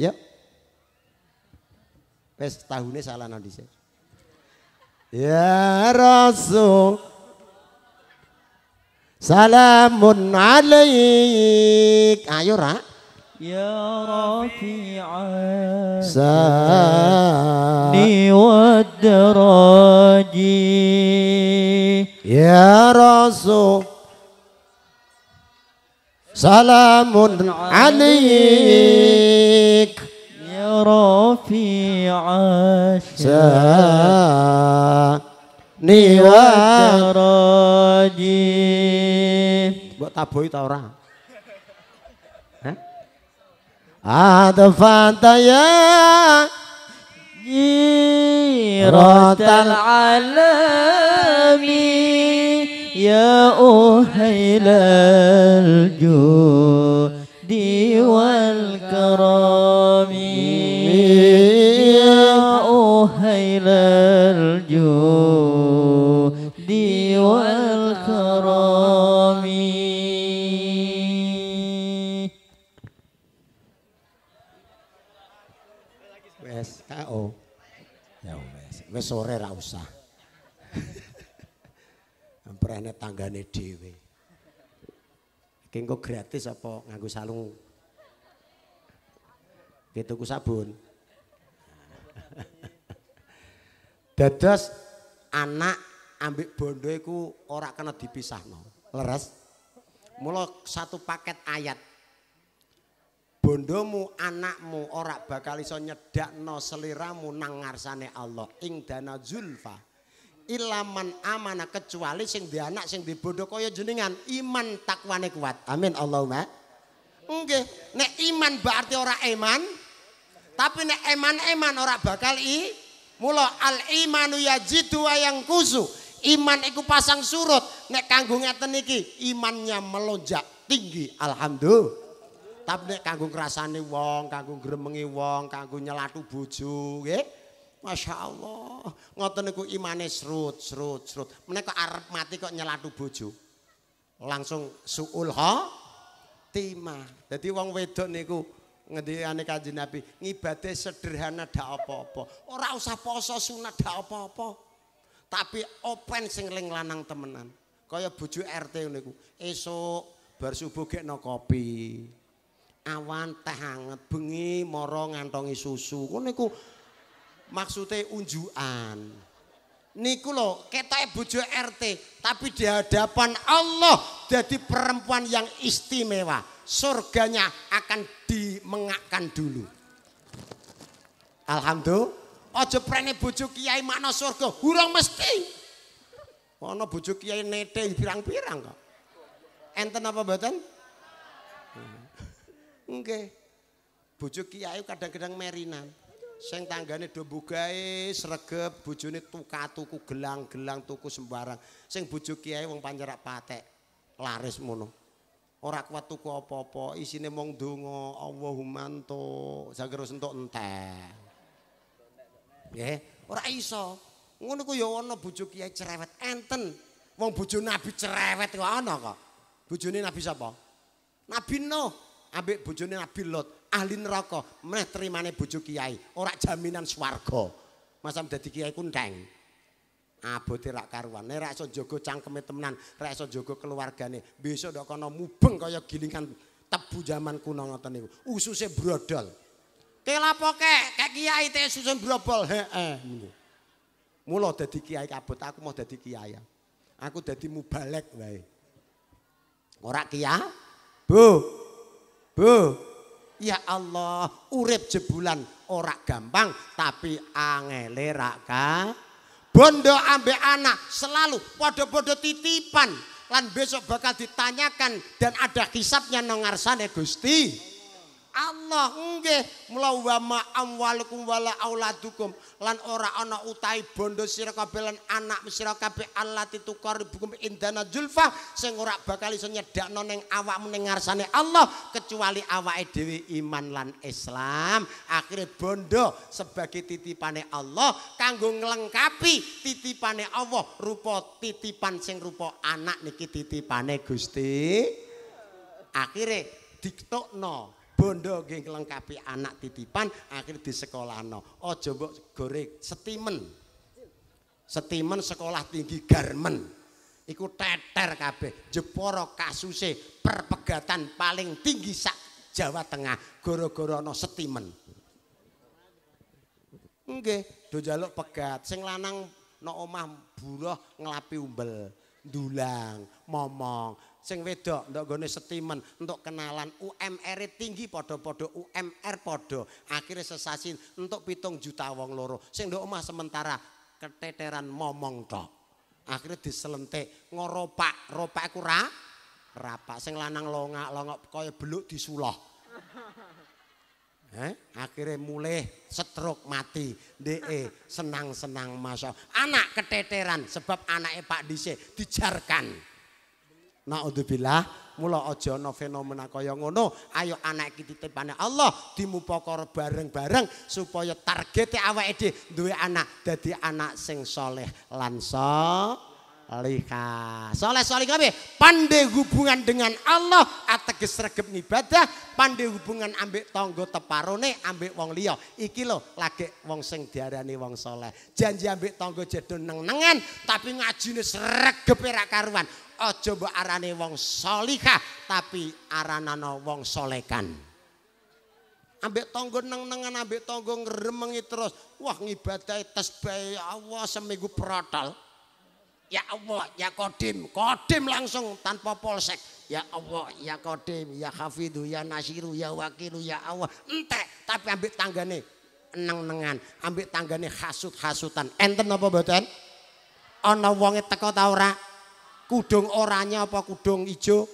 ya pes tahune salah nanti ya rasul salamun alaik ayo rak يا رفيع ساني والدرج يا رسول سلام عليك يا رفيع ساني والدرج Mbok tabuhi ta ora? عاد يا جيرة العالم يا أهيل الجود والكرم يا أهيل الجود والكرم sampai sore ra usah. Amprene [LAUGHS] tanggane dhewe. Iki engko gratis apa nganggo salung? tuku gitu sabun. [LAUGHS] Dados anak ambek bondo iku ora kena dipisahno. Leres? Mula satu paket ayat bondomu, anakmu ora bakal iso nyedakno seliramu nang ngarsane Allah ing dana zulfa ilaman amanah kecuali sing di anak sing di bodoh kaya jenengan iman takwane kuat amin Allahumma nggih nek iman berarti ora iman tapi nek iman iman ora bakal i mula al imanu yajidu yang kusu iman iku pasang surut nek kanggo ngeten iki imannya melonjak tinggi alhamdulillah tapi nek kanggo ngrasane wong, kanggo gremengi wong, kanggo nyelathu bojo, nggih. Masya Allah, ngoten niku imane srut, srut, srut. Menika arep mati kok nyelathu bojo. Langsung suul ha timah. Dadi wong wedok niku ngendikane Kanjeng Nabi, ngibadah sederhana dak apa-apa. Ora usah poso sunat dak apa-apa. Tapi open sing ling lanang temenan. Kaya bojo RT niku. Esuk bar subuh no kopi. awan teh hangat bengi moro ngantongi susu ngono niku maksudnya unjukan niku lo ketoke bojo RT tapi di hadapan Allah jadi perempuan yang istimewa surganya akan dimengakkan dulu alhamdulillah Ojo prene bojo kiai makna surga urung mesti ana bojo kiai nete pirang-pirang kok enten apa mboten Nggih. Bojo kiai kadang-kadang merinan. Sing tanggane do bugae sregep, bojone tuka tuku gelang-gelang tuku sembarang. Sing bojo kiai wong pancerak patek. Laris mono. Ora kuat tuku apa-apa, isine mung donga, Allahumma anto, sagero sentuk entek. Nggih, ora iso. Ngono ku ya ana bojo kiai cerewet enten. Wong bojo nabi cerewet kok ana kok. Bojone nabi sapa? Nabi Nuh. No. ambek bojone Nabi Lot, ahli neraka, meh trimane bojo kiai, ora jaminan swarga. Masa dadi kiai ku ndeng. Abote rak karuan, nek rak iso njogo cangkeme temenan, rak iso keluargane, besok ndok kono mubeng kaya gilingan tebu zaman kuno ngoten niku. Ususe brodol. Kelapoke, kayak kiai te susun brobol. Heeh. Mula dadi kiai kabut, aku mau dadi kiai. Aku dadi mubalek wae. Ora kiai. Bu, Bu, ya Allah, urip jebulan ora gampang tapi angele raka. Bondo ambek anak selalu podo-podo titipan lan besok bakal ditanyakan dan ada kisapnya nongarsane Gusti. Allah nggih mula wa ma amwalukum wala auladukum lan ora ana utahe bondo sira kabeh lan anak sira kabeh Allah ditukar bukum indana julfah sing ora bakal iso nyedakno ning awakmu ning ngarsane Allah kecuali awake dhewe iman lan Islam akhire bondo sebagai titipane Allah kanggo nglengkapi titipane Allah rupa titipan sing rupa anak niki titipane Gusti akhire diktokno bondo nggih nglengkapi anak titipan akhir disekolahno. Aja mbok gorek setimen. Setimen sekolah tinggi garmen. Iku teter kabeh Jeporo kasuse perpegatan paling tinggi sak Jawa Tengah gara-gara ana setimen. Nggih, do jaluk pegat sing lanang no omah buruh nglapi umbel, ndulang, momong, sing wedok ndok gone setimen untuk kenalan UMR tinggi podo-podo UMR podo akhirnya sesasin untuk pitung juta wong loro sing ndok omah sementara keteteran momong tok akhirnya diselentik ngoropak ropak aku ra rapak sing lanang longak longok kaya beluk disuloh Eh, akhirnya mulai setruk mati de senang senang masya anak keteteran sebab anaknya Pak Dice dijarkan Naudzubillah, mula aja ana fenomena kaya ngono. Ayo anak iki titipane Allah dimupakara bareng-bareng supaya targete awake dhewe duwe anak dadi anak sing soleh lan Alika. Soleh soleh kabeh pandai hubungan dengan Allah ateges sregep ibadah, pandai hubungan ambek tonggo teparone ambek wong liya. Iki lho lagi wong sing diarani wong soleh. Janji ambek tonggo jadon neng-nengan tapi ngajine sregep ora karuan ojo mbok arane wong solika tapi aranana wong solekan. Ambek tonggo neng-nengan ambek tonggo ngeremengi terus. Wah tes tasbih ya Allah seminggu protol. Ya Allah, ya Kodim, Kodim langsung tanpa polsek. Ya Allah, ya Kodim, ya hafidu ya Nasiru, ya Wakilu, ya Allah. Entek, tapi ambil tanggane neng-nengan, ambil tanggane hasut-hasutan. Enten apa mboten? Ana wonge teko ta ora? Kudung oranye apa kudung ijo?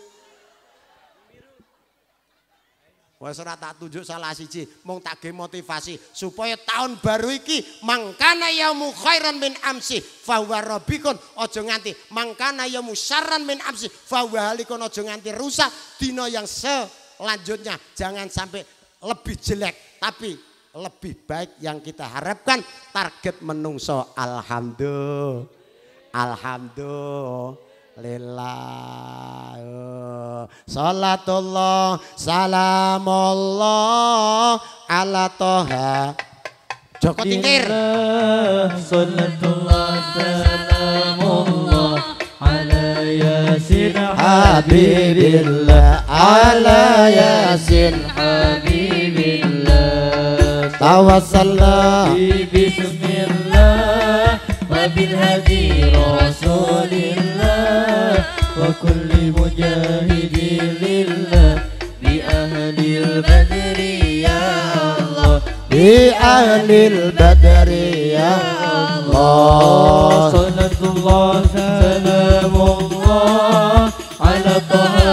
Wes ora tak tunjuk salah siji, mung tak ge motivasi supaya tahun baru iki mangkana mu khairan min amsi fa huwa rabbikun aja nganti mangkana ya musyarran min amsi fa huwa halikun aja nganti rusak dina yang selanjutnya jangan sampai lebih jelek tapi lebih baik yang kita harapkan target menungso alhamdulillah alhamdulillah lillah oh. salatullah salamullah ala toha Joko tingkir salatullah salamullah ala yasin habibillah ala yasin habibillah tawassallah bismillah بالهدي رسول الله وكل مجاهد لله بأهل البدر يا الله بأهل البدر يا الله صلاة الله سلام الله على طه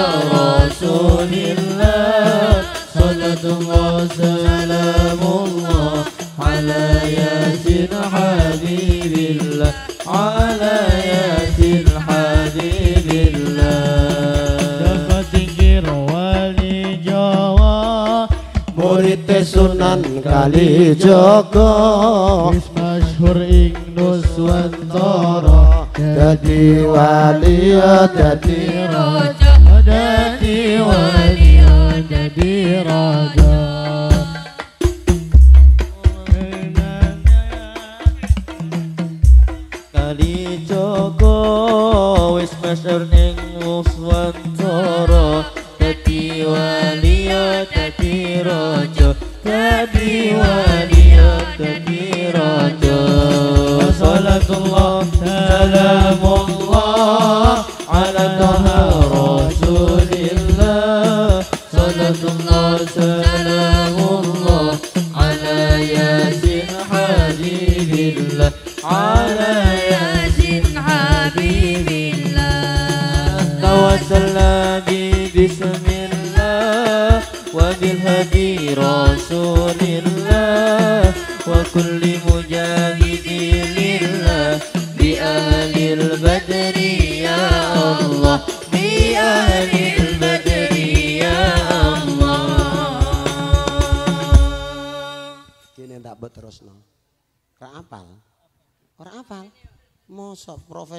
Sunan Kalijaga wis masyhur ing Nuswantara dadi wali dadi raja dadi wali dadi raja Kali Joko wis masyhur ing Nuswantara الله سلام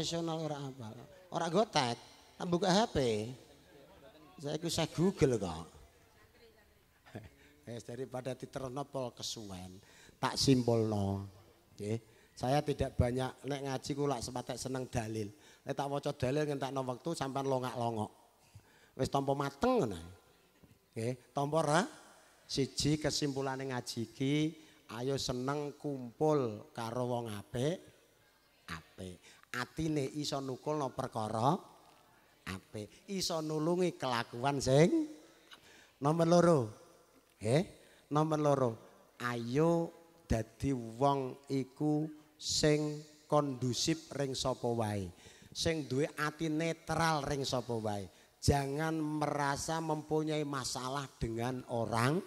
profesional ora apa Ora gotek, tak buka HP. Saya saya Google kok. [LAUGHS] Eh, daripada di pol kesuwen, tak simbol no oke Saya tidak banyak nek ngaji kula sepatek seneng dalil. Nek tak waca dalil ngentakno waktu sampean longak-longok. Wis tampa mateng ngono. oke tampa ra siji kesimpulane ngaji ki ayo seneng kumpul karo wong apik apik atine iso nukulno perkara apik, iso nulungi kelakuan sing nomor loro. Nggih, nomor loro. Ayo dadi wong iku sing kondusif ring sapa wae. Sing duwe ati netral ring sapa wae. Jangan merasa mempunyai masalah dengan orang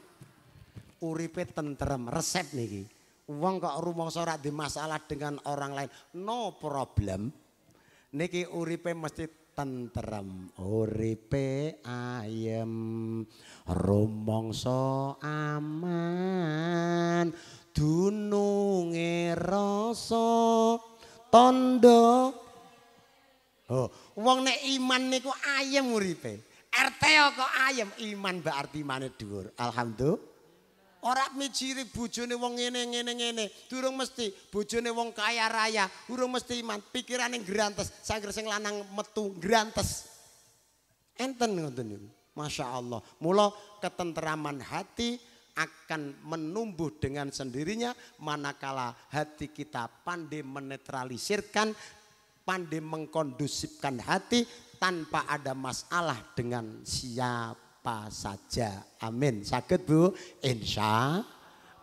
uripe tentrem resep niki wong kok rumangsa ora di masalah dengan orang lain. No problem. Niki uripe mesti tentrem. Uripe ayem. Rumangsa aman. Dununge rasa tondo. Oh, wong nek iman niku ayem uripe. RT kok ayem iman berarti mana dhuwur. Alhamdulillah. Orang miciri bujone wong ngene ngene ngene. Durung mesti bujone wong kaya raya, Durung mesti iman, yang grantes, sangger sing lanang metu grantes. Enten ngonten Masya Allah. Mula ketenteraman hati akan menumbuh dengan sendirinya manakala hati kita pandai menetralisirkan, pandai mengkondusifkan hati tanpa ada masalah dengan siap apa saja. Amin. Sakit Bu? Insya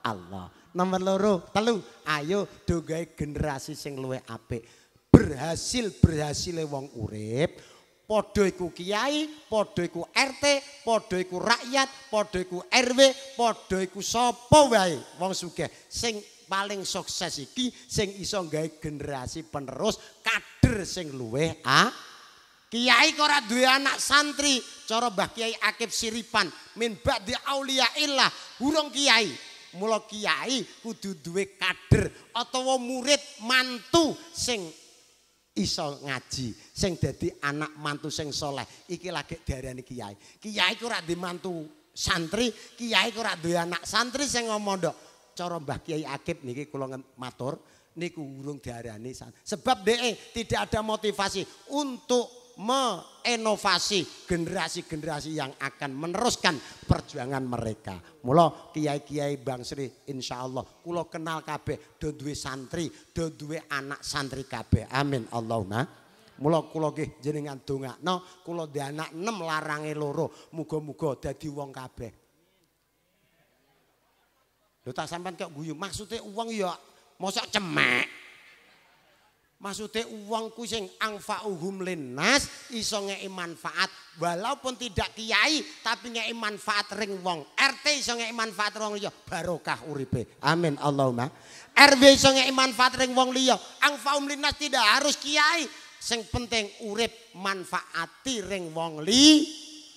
Allah. Nomor loro, telu, ayo dogai generasi sing luwe apik. Berhasil berhasil wong urip, podoiku iku kiai, padha RT, podoiku rakyat, podoiku RW, podoiku iku sapa wae wong sugih sing paling sukses iki sing iso gawe generasi penerus kader sing luwe apik. Kiai kora dua anak santri, coro bah Kiai Akib Siripan min di aulia illah, hurung kiai. Mula kiai kudu duwe kader atau murid mantu sing iso ngaji, sing jadi anak mantu sing soleh. Iki lagi diarani kiai. Kiai kora di mantu santri, kiai kora dua anak santri sing ngomong dok. Coro bah Kiai Akib niki kula matur niku urung diarani sebab dhek eh, tidak ada motivasi untuk Menovasi generasi-generasi yang akan meneruskan perjuangan mereka. Mula kiai-kiai Bang Sri insya Allah kulo kenal kabeh do santri, do anak santri kabeh. Amin Allahumma. Mula kula nggih jenengan No, kulo di anak enam larangi loro, Mugo mugo dadi wong kabeh. Lho tak sampai kok guyu, maksudnya uang ya mosok cemek. Maksudnya uangku sing uhum linnas iso ngei manfaat walaupun tidak kiai tapi ngei manfaat ring wong. RT iso ngei manfaat wong liya barokah uripe. Amin Allahumma. RW iso ngei manfaat ring wong liya. uhum linnas tidak harus kiai. Sing penting urip manfaati ring wong li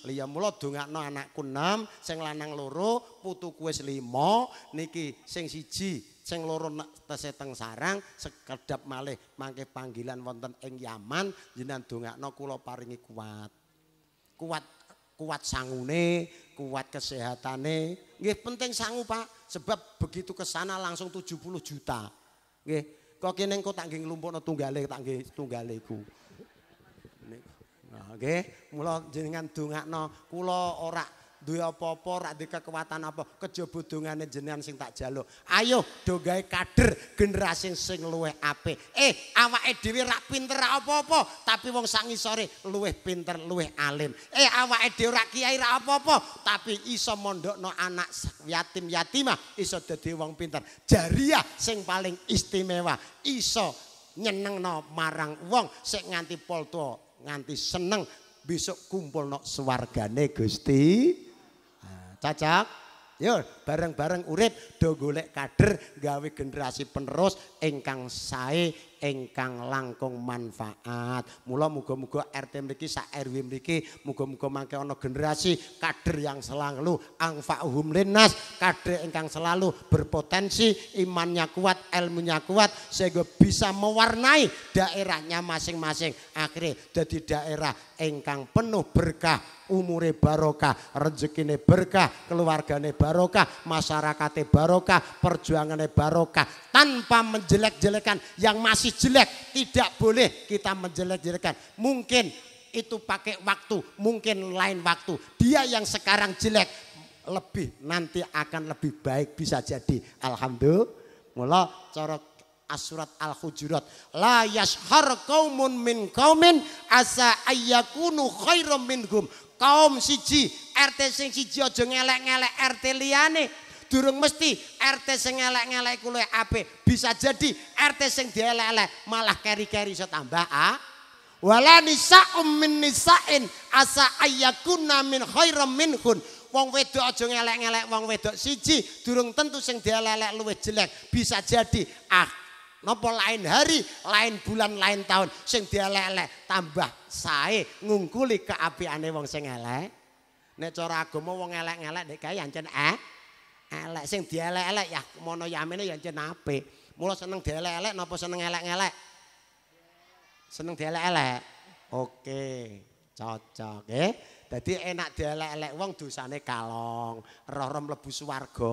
liya mula no anakku enam, sing lanang loro, putu kues limo niki sing siji sing loro tese teng sarang sekedap malih mangke panggilan wonten ing Yaman jenengan dongakno kula paringi kuat kuat kuat sangune kuat kesehatane nggih penting sangu Pak sebab begitu kesana langsung 70 juta nggih kok kene engko tak nggih nglumpukno tunggale tak nggih tunggale iku nggih mula jenengan dongakno kula ora duwe apa-apa, rak duwe kekuatan apa, kejaba dongane jenengan sing tak jaluk. Ayo do gawe kader generasi sing luwih apik. Eh, awake dhewe rak pinter rak apa-apa, tapi wong sangisore luwih pinter, luwih alim. Eh, awake dhewe rak kiai rak apa-apa, tapi iso mondokno anak yatim yatimah iso dadi wong pinter. Jariah sing paling istimewa iso nyenengno marang wong sik nganti pol nganti seneng besok no swargane Gusti Cacak? Yo, bareng-bareng urip do golek kader gawe generasi penerus engkang sae engkang langkung manfaat. Mula muga-muga RT mriki sak RW mriki muga-muga mangke ana generasi kader yang selalu angfa'uhum linnas, kader engkang selalu berpotensi, imannya kuat, ilmunya kuat sehingga bisa mewarnai daerahnya masing-masing. Akhirnya jadi daerah engkang penuh berkah umure barokah, rezekine berkah, keluargane barokah, masyarakate barokah, perjuangane barokah. Tanpa menjelek-jelekan yang masih jelek, tidak boleh kita menjelek-jelekan. Mungkin itu pakai waktu, mungkin lain waktu. Dia yang sekarang jelek lebih nanti akan lebih baik bisa jadi. Alhamdulillah. Mula corak asurat al hujurat la yashhar qaumun min qaumin asa ayyakunu khairum minhum Kaum siji, RT sing siji aja ngelek-ngelek RT liyane. Durung mesti RT sing ngelek-ngelek kuwi Bisa jadi RT sing dielek-elek malah keri-keri iso tambah ah. Wala nisa'um min nisa'in asa ayakun namin khairam minhun. Wong wedok aja ngelek-ngelek wong wedok siji, durung tentu sing dielek-elek luwih jelek. Bisa jadi a. Ah. Napa lain hari, lain bulan, lain tahun sing dielek-elek tambah sae ngungkuli keapiane wong sing elek. Nek cara agama wong elek-elek nek kae yancen eh elek sing dielek-elek ya mono yamene yancen apik. Mula seneng dielek-elek napa seneng elek-elek? Seneng dielek-elek. Oke, cocok eh. Jadi enak dielek-elek wong dosane kalong, roh-roh mlebu swarga.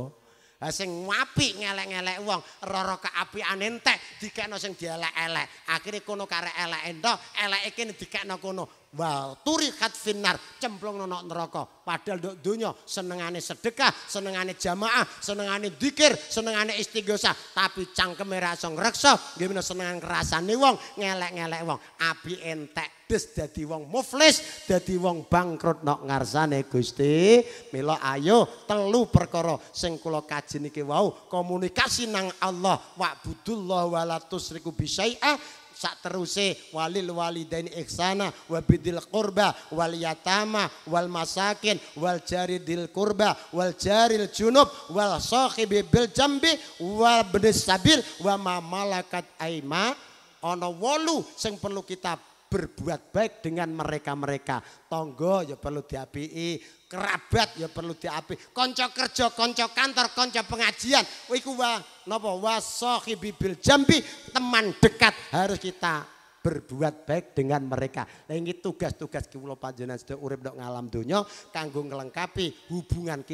Lah ngapik ngelek-ngelek wong, roro keapikane entek dikekno sing dielek-elek. Akhire kono karek eleke ento, eleke kene dikekno kono. wal turihat finnar cemplung nono neraka padahal dok dunya senengane sedekah senengane jamaah senengane dikir senengane istighosa tapi cangkeme ra iso ngrekso gimana senengan ngrasani wong ngelek-ngelek wong api entek des dadi wong muflis dadi wong bangkrut nok ngarsane Gusti mila ayo telu perkara sing kula kaji niki wau komunikasi nang Allah wa budullah wala tusriku bisai'a sak teruse walil walidain ihsana wa bidil qurba wal yatama wal masakin wal jari dil qurba wal jaril junub wal sahibi bil jambi wal benis sabil wa ma malakat aima ana wolu sing perlu kita berbuat baik dengan mereka-mereka. Tonggo ya perlu diapi, kerabat ya perlu diapi, konco kerja, konco kantor, konco pengajian. Iku wa wa, sohi bibil jambi teman dekat harus kita berbuat baik dengan mereka. Nah ini tugas-tugas kula panjenengan sudah urip dok ngalam dunia, kanggo ngelengkapi hubungan kita.